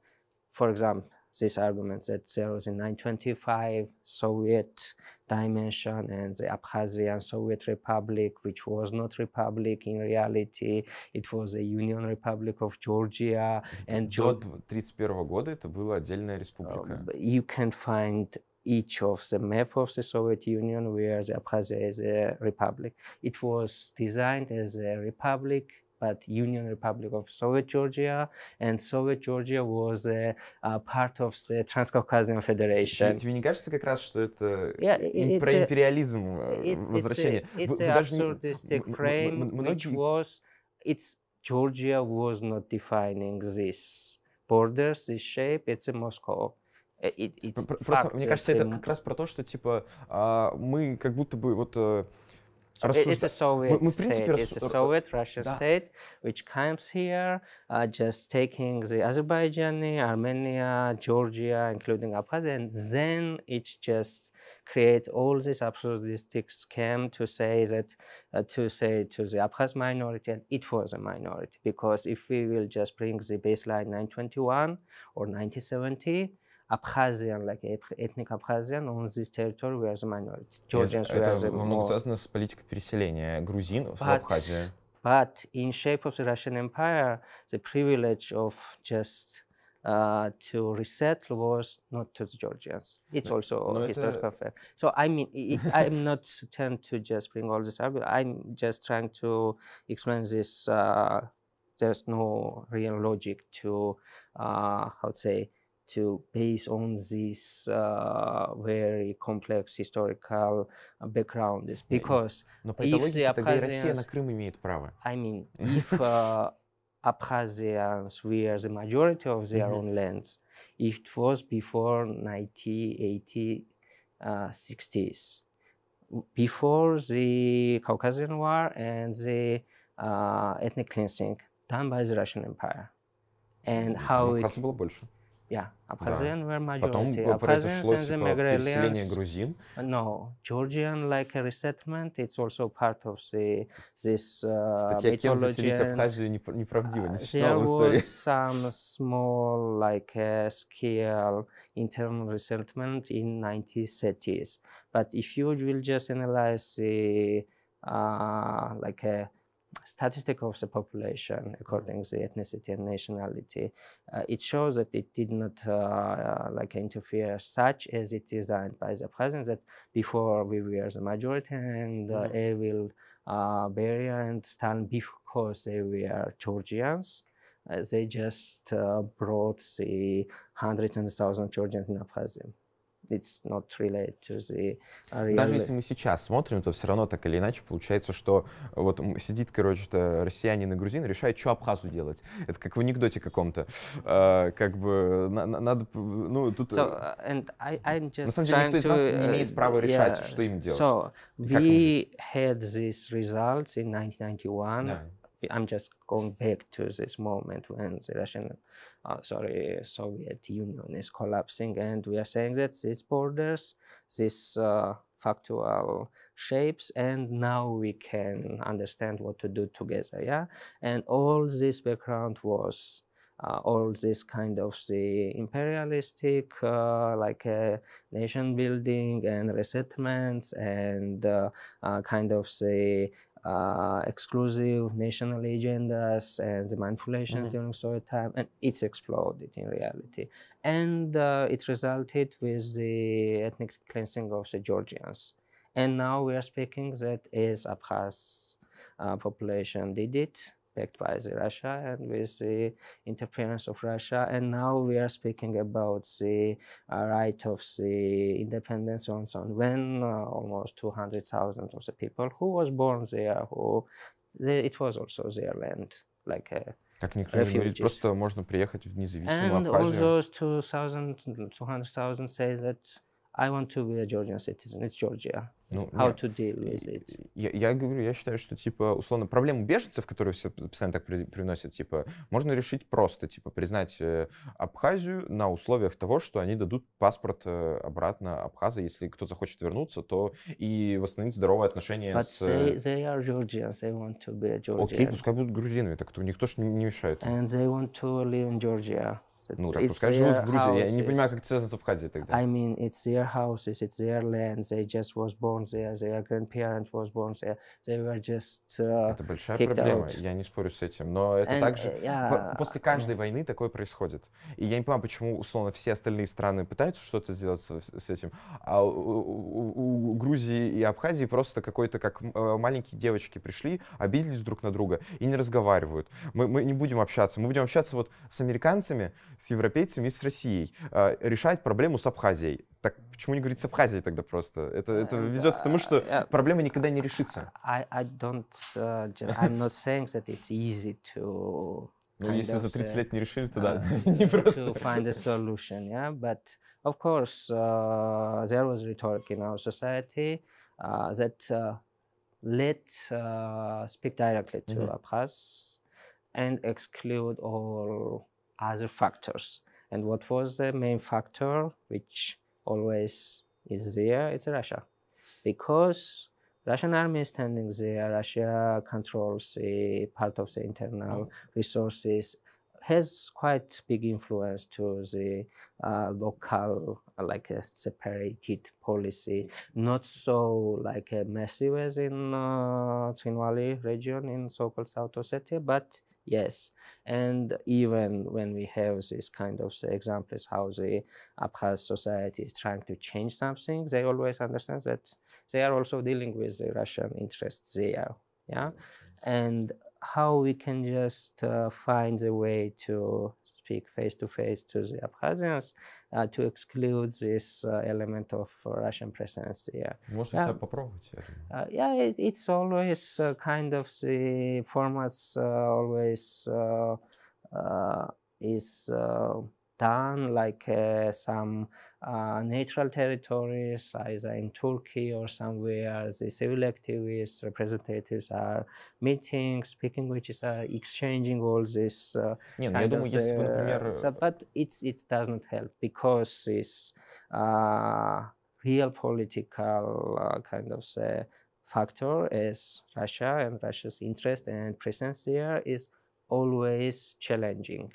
for example these arguments that there was a 925 Soviet dimension and the Abkhazian Soviet Republic, which was not republic in reality, it was a Union Republic of Georgia. And До 1931 года это была отдельная республика. Um, you can find each of the map of the Soviet Union where the Abkhazia is a republic. It was designed as a republic but Union Republic of Soviet Georgia, and Soviet Georgia was a, a part of the Transcaucasian Federation. Тебе не кажется как раз, что это про империализм it's, возвращение? It's, it's, absurdistic не... frame, which was... It's, Georgia was not defining this borders, this shape, it's a Moscow. It, it's Просто, мне кажется, это как раз про то, что, типа, мы как будто бы вот It's a Soviet мы, мы, state. It's a Soviet э, Russian да. state which comes here, uh, just taking the Azerbaijani, Armenia, Georgia, including Abkhazia, and then it just create all this absolutistic scam to say that uh, to say to the Abkhaz minority and it was a minority because if we will just bring the baseline 921 or 1970 Abkhazian, like ethnic Abkhazian, on this territory we are the minority. Georgians это, это много связано but, But in shape of the Russian Empire, the privilege of just uh, to resettle was not to the Georgians. It's also no, historical fact. So I mean, I'm not trying to just bring all this up. I'm just trying to explain this. Uh, there's no real logic to, uh, I would say, to base on this uh, very complex historical uh, background is э, because if the Abkhazians, I mean, if uh, Abkhazians were the majority of their mm -hmm. own lands, it was before 1980s, uh, 60s, before the Caucasian War and the uh, ethnic cleansing done by the Russian Empire. And how it... Yeah, Abkhazian yeah. were majority. Потом Abkhazians and the Megrelians. Грузин. No, Georgian like resettlement, it's also part of the this uh, Статья, кем заселить Абхазию, неправдива, не uh, There was some small like uh, scale internal resettlement in 1930s. But if you will just analyze the uh, like a statistic of the population according to ethnicity and nationality, uh, it shows that it did not uh, uh like interfere such as it designed by the president that before we were the majority and uh, mm mm-hmm. will uh, barrier and stand because they were Georgians. Uh, they just brought the hundreds and thousands Georgians in a prison. it's not related to the real... Даже если мы сейчас смотрим, то все равно так или иначе получается, что вот сидит, короче, то россиянин и грузин решает, что абхазу делать. Это как в анекдоте каком-то. А, как бы на, на, надо, ну, тут... So, э, uh, and I, I'm just на самом деле, никто из нас to, не имеет uh, права решать, yeah, что им делать. So, we had these results in 1991. Yeah. I'm just going back to this moment when the Russian, uh, sorry, Soviet Union is collapsing, and we are saying that these borders, these uh, factual shapes, and now we can understand what to do together. Yeah, and all this background was. Uh, all this kind of the imperialistic, uh, like nation building and resettlements and uh, uh, kind of the uh, exclusive national agendas and the manipulations mm. during Soviet time, and it's exploded in reality. And uh, it resulted with the ethnic cleansing of the Georgians. And now we are speaking that is Abkhaz uh, population did it, backed by the Russia and with the interference of Russia. And now we are speaking about the uh, right of the independence and so on. When uh, almost 200,000 of the people who was born there, who they, it was also their land, like a uh, Так никто refugees. не говорит, просто можно приехать в независимую And Абхазию. all those 200,000 say that I want to be a Georgian citizen. It's Georgia. Ну, How нет. to deal with it? Я, я говорю, я считаю, что, типа, условно, проблему беженцев, которые все постоянно так приносят, типа, можно решить просто, типа, признать э, Абхазию на условиях того, что они дадут паспорт э, обратно Абхаза, если кто захочет вернуться, то и восстановить здоровые отношения But с... They, э, they are Georgians, they want to be a Georgian. Окей, пускай будут грузинами, так то никто же не мешает. And they want to live in Georgia. Ну, так пускай живут в Грузии. Я не понимаю, как это связано с Абхазией тогда. I mean, it's their houses, it's their land. They just was born there, their grandparent was born there. They were just uh, Это большая проблема, out. я не спорю с этим. Но это And, также... Э, yeah, После uh, каждой войны такое происходит. И я не понимаю, почему, условно, все остальные страны пытаются что-то сделать с, с этим, а у, у, у Грузии и Абхазии просто какой-то, как э, маленькие девочки пришли, обиделись друг на друга и не разговаривают. Мы, мы не будем общаться. Мы будем общаться вот с американцами, с европейцами и с Россией, а, решать проблему с Абхазией. Так почему не говорить с Абхазией тогда просто? Это, это э, ведет к тому, что э, э, проблема никогда не решится. I, I don't, uh, I'm not saying that it's easy to ну, если за 30 uh, лет не решили, то да, uh, не просто. To find a solution, yeah. But of course, uh, there was rhetoric in our society uh, that uh, let uh, speak directly to mm-hmm. Abkhaz and exclude all other factors. And what was the main factor which always is there? It's Russia. Because Russian army is standing there, Russia controls a part of the internal resources, has quite big influence to the uh, local, like a uh, separated policy, not so like a uh, massive as in uh, Tsinwali region in so-called South Ossetia, but Yes, and even when we have these kind of examples how the Abkhaz society is trying to change something, they always understand that they are also dealing with the Russian interests there. Yeah, and how we can just uh, find a way to speak face to face to the Abkhazians uh, to exclude this uh, element of Russian presence here. Можно это попробовать? Uh, yeah, it, it's always uh, kind of the formats uh, always is done, like uh, some uh, natural territories, either in Turkey or somewhere. The civil activists, representatives are meeting, speaking which is exchanging all this. Uh, Не, думаю, бы, например... Э, so, but it's, it doesn't help because this uh, real political uh, kind of say, factor is Russia and Russia's interest and presence here is always challenging.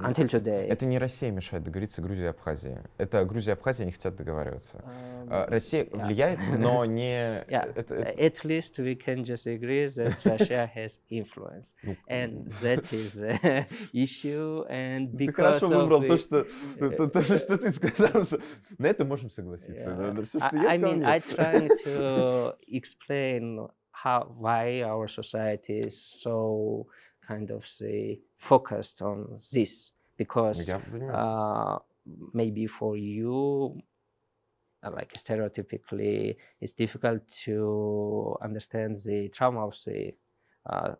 Это не Россия мешает договориться Грузии и Абхазии. Это Грузия и Абхазия не хотят договариваться. Эм, а, Россия влияет, но не... Э, at least we can just agree that Russia has influence. Ну, and that is uh, issue. And because ты хорошо выбрал the... то, что, э, то, что ты сказал. Что... На это можем согласиться. I, I mean, I trying to explain how, why our society is so... kind of say focused on this because yeah, yeah. Uh, maybe for you uh, like stereotypically it's difficult to understand the trauma of the uh,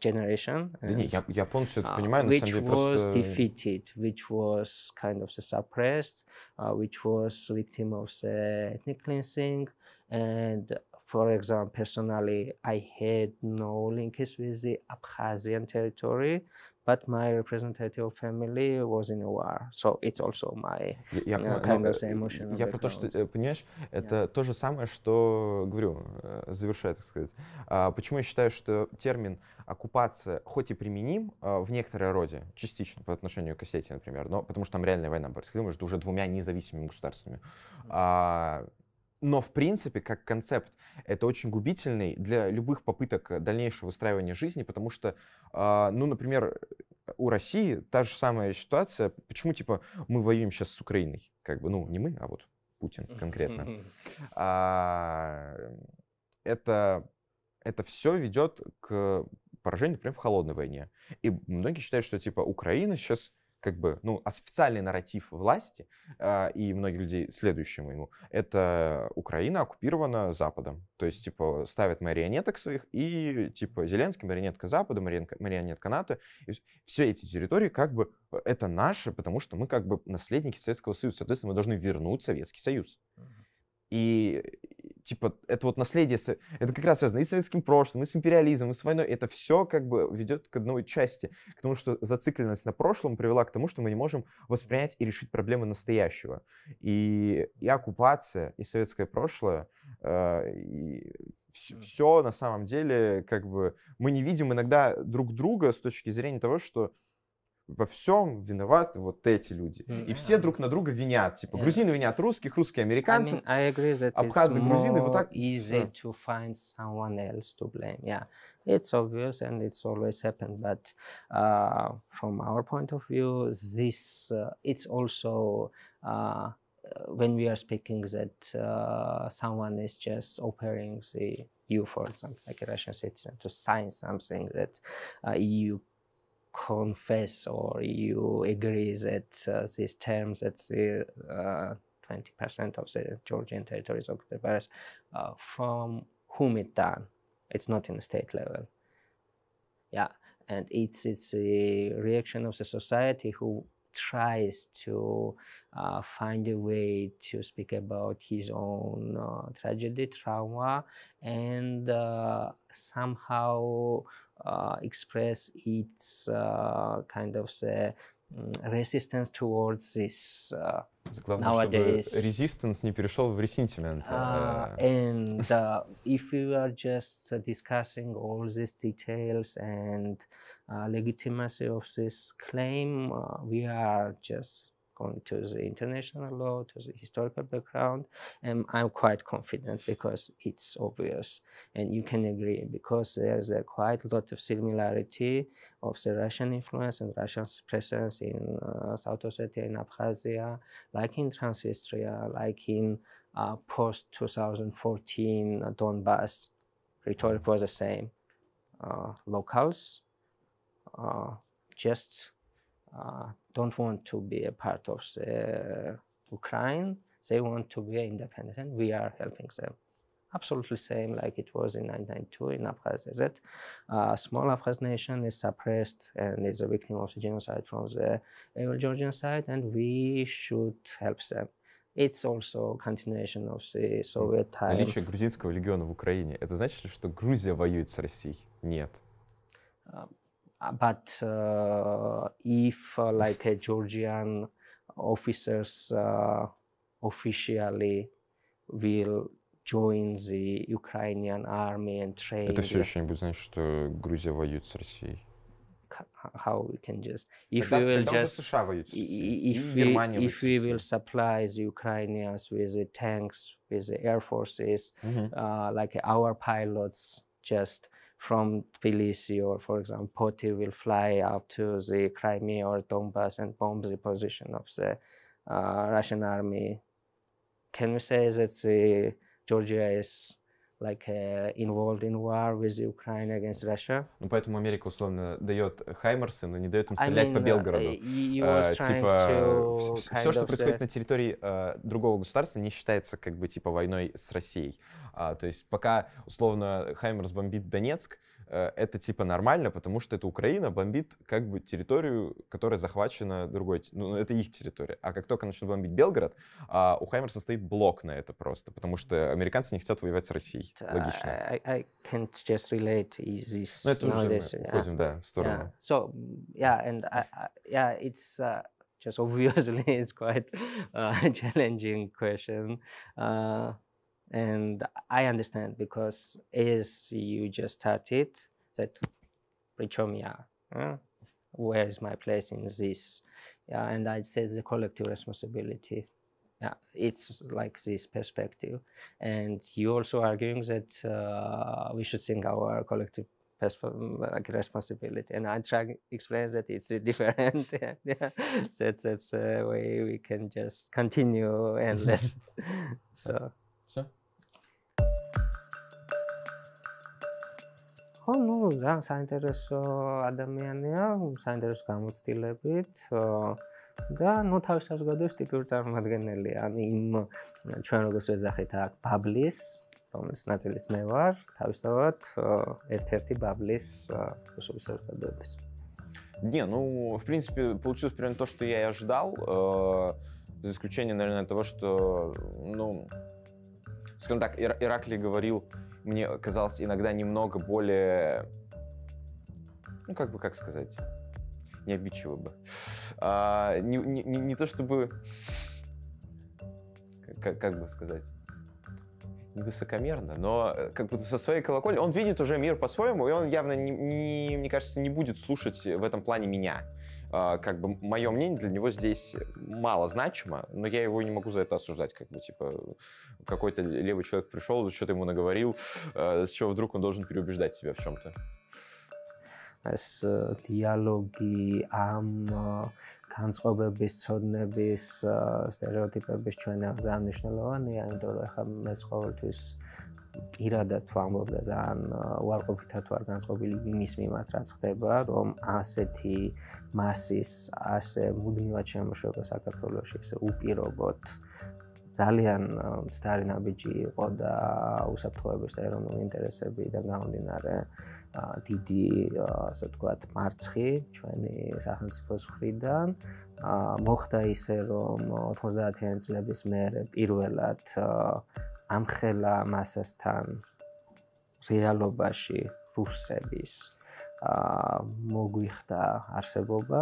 generation and, я, я uh, which was просто... defeated, which was kind of suppressed, uh, which was victim of the ethnic cleansing and For example, personally, I had no links with the Abkhazian territory, but my representative family was in a war. So it's also my я, uh, ну, kind э, of emotional Я про то, что, э, понимаешь, это yeah. то же самое, что, говорю, э, завершая, так сказать. А, почему я считаю, что термин оккупация хоть и применим а, в некоторой роде, частично по отношению к Осетии, например, но потому что там реальная война происходила между уже двумя независимыми государствами. А, но, в принципе, как концепт, это очень губительный для любых попыток э, дальнейшего выстраивания жизни, потому что, а, ну, например, у России та же самая ситуация. Почему, типа, мы воюем сейчас с Украиной? Как бы, ну, не мы, а вот Путин конкретно. А, это, это все ведет к поражению, например, в холодной войне. И многие считают, что, типа, Украина сейчас как бы, ну, официальный нарратив власти э, и многих людей, следующему ему, это Украина оккупирована Западом. То есть, типа, ставят марионеток своих и, типа, Зеленский, марионетка Запада, марионетка, марионетка НАТО. И все эти территории как бы это наши, потому что мы как бы наследники Советского Союза. Соответственно, мы должны вернуть Советский Союз. И типа, это вот наследие, это как раз связано и с советским прошлым, и с империализмом, и с войной. Это все как бы ведет к одной части, к тому, что зацикленность на прошлом привела к тому, что мы не можем воспринять и решить проблемы настоящего. И, и оккупация, и советское прошлое, а, и все, все на самом деле, как бы, мы не видим иногда друг друга с точки зрения того, что во всем виноваты вот эти люди. Mm-hmm. И все друг на друга винят. Типа, yeah. грузины винят русских, русские американцев, I mean, I agree that абхазы, it's грузины. Вот так. Easy yeah. to find someone else to blame. Yeah. It's obvious and it's always happened, but uh, from our point of view, this uh, it's also uh, when we are speaking that uh, someone is just offering the you, for example, like a Russian citizen, to sign something that uh, you confess or you agree that uh, these terms that the 20% uh, of the Georgian territories occupied by us, from whom it done. It's not in the state level. Yeah, and it's it's a reaction of the society who tries to uh, find a way to speak about his own uh, tragedy, trauma, and uh, somehow uh, express its uh, kind of say, mm, resistance towards this uh, Главное, nowadays. resistant не перешел в resentment. Uh, and uh, if we are just discussing all these details and uh, legitimacy of this claim, we are just to the international law, to the historical background, and um, I'm quite confident because it's obvious and you can agree because there's a quite a lot of similarity of the Russian influence and Russian presence in uh, South Ossetia, in Abkhazia, like in Transnistria, like in uh, post-2014 Donbass. Rhetoric was the same. Uh, locals uh, just uh, don't want to be a part of uh, Ukraine. They want to be independent, and we are helping them. Absolutely same like it was in 1992 in Abkhazia. That uh, small Abkhaz nation is suppressed and is a victim of the genocide from the Evil Georgian side, and we should help them. It's also continuation of the Soviet time. Наличие грузинского легиона в Украине, это значит ли, что Грузия воюет с Россией? Нет. Um, uh, but uh, if uh, like a Georgian officers officially will join the Ukrainian army and train. Это все еще не будет значить, что Грузия воюет с Россией. How we can just if тогда, we will just США воюют с Россией. If, we, if we will supply the Ukrainians with the tanks, with the air forces, mm-hmm. uh, like our pilots just from Tbilisi or, for example, Poti will fly up to the Crimea or Donbass and bomb the position of the uh, Russian army. Can we say that the Georgia is like uh, involved in war with Ukraine against Russia. Ну поэтому Америка условно дает Хаймерсы, но не дает им стрелять I mean, по Белгороду. Uh, типа все, что происходит на территории uh, другого государства, не считается как бы типа войной с Россией. Uh, то есть пока условно Хаймерс бомбит Донецк, Э, это типа нормально, потому что это Украина бомбит как бы территорию, которая захвачена другой, ну это их территория. А как только начнут бомбить Белгород, а, у Хаймерса стоит блок на это просто, потому что американцы не хотят воевать с Россией. Э, Логично. I, I can't just relate this. Ну это уже мы уходим, yeah. да, в сторону. Yeah. So yeah, and I, yeah, it's uh, just obviously it's quite uh, a challenging question. Uh, and I understand because as you just started that Richomia, uh, where is my place in this? Yeah, and I said the collective responsibility. Yeah, it's like this perspective, and you also arguing that uh, we should think our collective like responsibility. And I try explain that it's different. yeah, yeah. That, that's a way we can just continue endless. so. ხო, ну, ძალიან საინტერესო ადამიანია, საინტერესო გამოცდილებით და ნუ თავისაზოგადოების ტიპური წარმოადგენელია. ან იმ ჩვენ როგორც ეძახით აქ ბაბლის რომელიც ნაწილის მე ვარ, თავისთავად ერთ-ერთი ბაბლის უსულისაზოგადოების. Не, ну, в принципе, получилось примерно то, что я и ожидал. Э, за исключением, наверное, того, что, ну, скажем так, Иракли говорил мне казалось иногда немного более, ну как бы как сказать, необидчиво бы. А, не, не, не то чтобы, как, как бы сказать, высокомерно, но э, как будто со своей колокольни он видит уже мир по-своему, и он явно, не, не, мне кажется, не будет слушать в этом плане меня. А, как бы мое мнение для него здесь мало значимо, но я его не могу за это осуждать, как бы, типа, какой-то левый человек пришел, что-то ему наговорил, а, с чего вдруг он должен переубеждать себя в чем-то. ეს დიალოგი ამ განწყობების, ცოდნების, სტერეოტიპების ჩვენა ძალიან მნიშვნელოვანია, იმიტომ რომ ხა მეც ყოველთვის პირადად ვამბობდა ზან უარყოფითად ვარ განწყობილი იმის მიმართ რაც ხდება რომ ასეთი მასის ასე მუდმივად შემოშვება საქართველოს ისე უპირობოდ ძალიან მცდარი ნაბიჯი იყო და უსაფრთხოების და ეროვნული ინტერესები და გამონდინარე დიდი ასე ვთქვათ მარცხი ჩვენი სახელმწიფოს მხრიდან მოხდა ისე რომ 90-იან წლების მერე პირველად ამხელა მასასთან რეალობაში რუსების აა მოგვიხდა არსებობა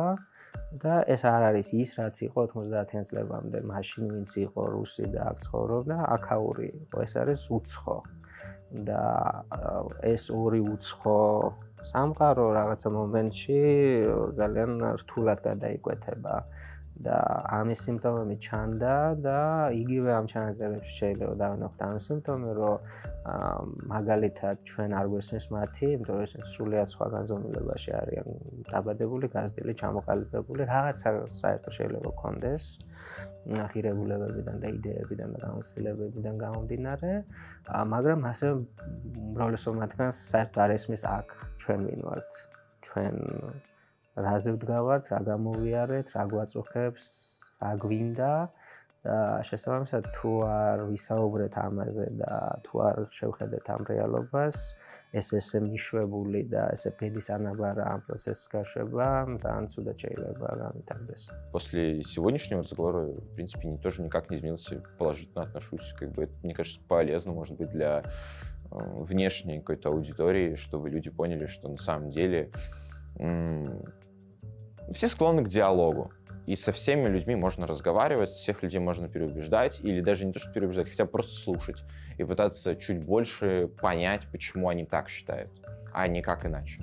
და ეს არ არის ის რაც იყო 90-იან წლებამდე მაშინ ვინც იყო რუსი და აქ ცხოვრობდა აკაური იყო ეს არის უცხო და ეს ორი უცხო სამყარო რაღაცა მომენტში ძალიან რთულად გადაიკვეთება და ამ სიმპტომები ჩანდა და იგივე ამ ჩანაწერებში შეიძლება დავნახოთ ამ სიმპტომები, რომ მაგალითად ჩვენ არ გვესმის მათი, იმიტომ რომ ეს სულიად სხვა განზომილებაში არიან დაბადებული, გაზრდილი, ჩამოყალიბებული, რაღაცა საერთო შეიძლება გქონდეს ნახირებულებებიდან და იდეებიდან და განცდილებებიდან გამომდინარე, მაგრამ ასე უმრავლესობა მათგანს საერთოდ არ ესმის აქ ჩვენ ვინ ვართ, ჩვენ რაზე ვდგავართ, რა გამოვიარეთ, რა გვაწუხებს, რა გვინდა და შესაბამისად თუ არ ვისაუბრეთ ამაზე და თუ არ შევხედეთ ამ რეალობას, ეს ესე მიშვებული და ესე ფედის ანაბარა ამ პროცესს გაშვება, ძალიან ცუდა შეიძლება გამიტანდეს. После сегодняшнего разговора, в принципе, не тоже никак не изменился положительно отношусь, как бы это, мне кажется, полезно, может быть, для э, внешней какой-то аудитории, чтобы люди поняли, что на самом деле, хмм, Все склонны к диалогу. И со всеми людьми можно разговаривать, всех людей можно переубеждать, или даже не то, что переубеждать, хотя бы просто слушать и пытаться чуть больше понять, почему они так считают, а не как иначе.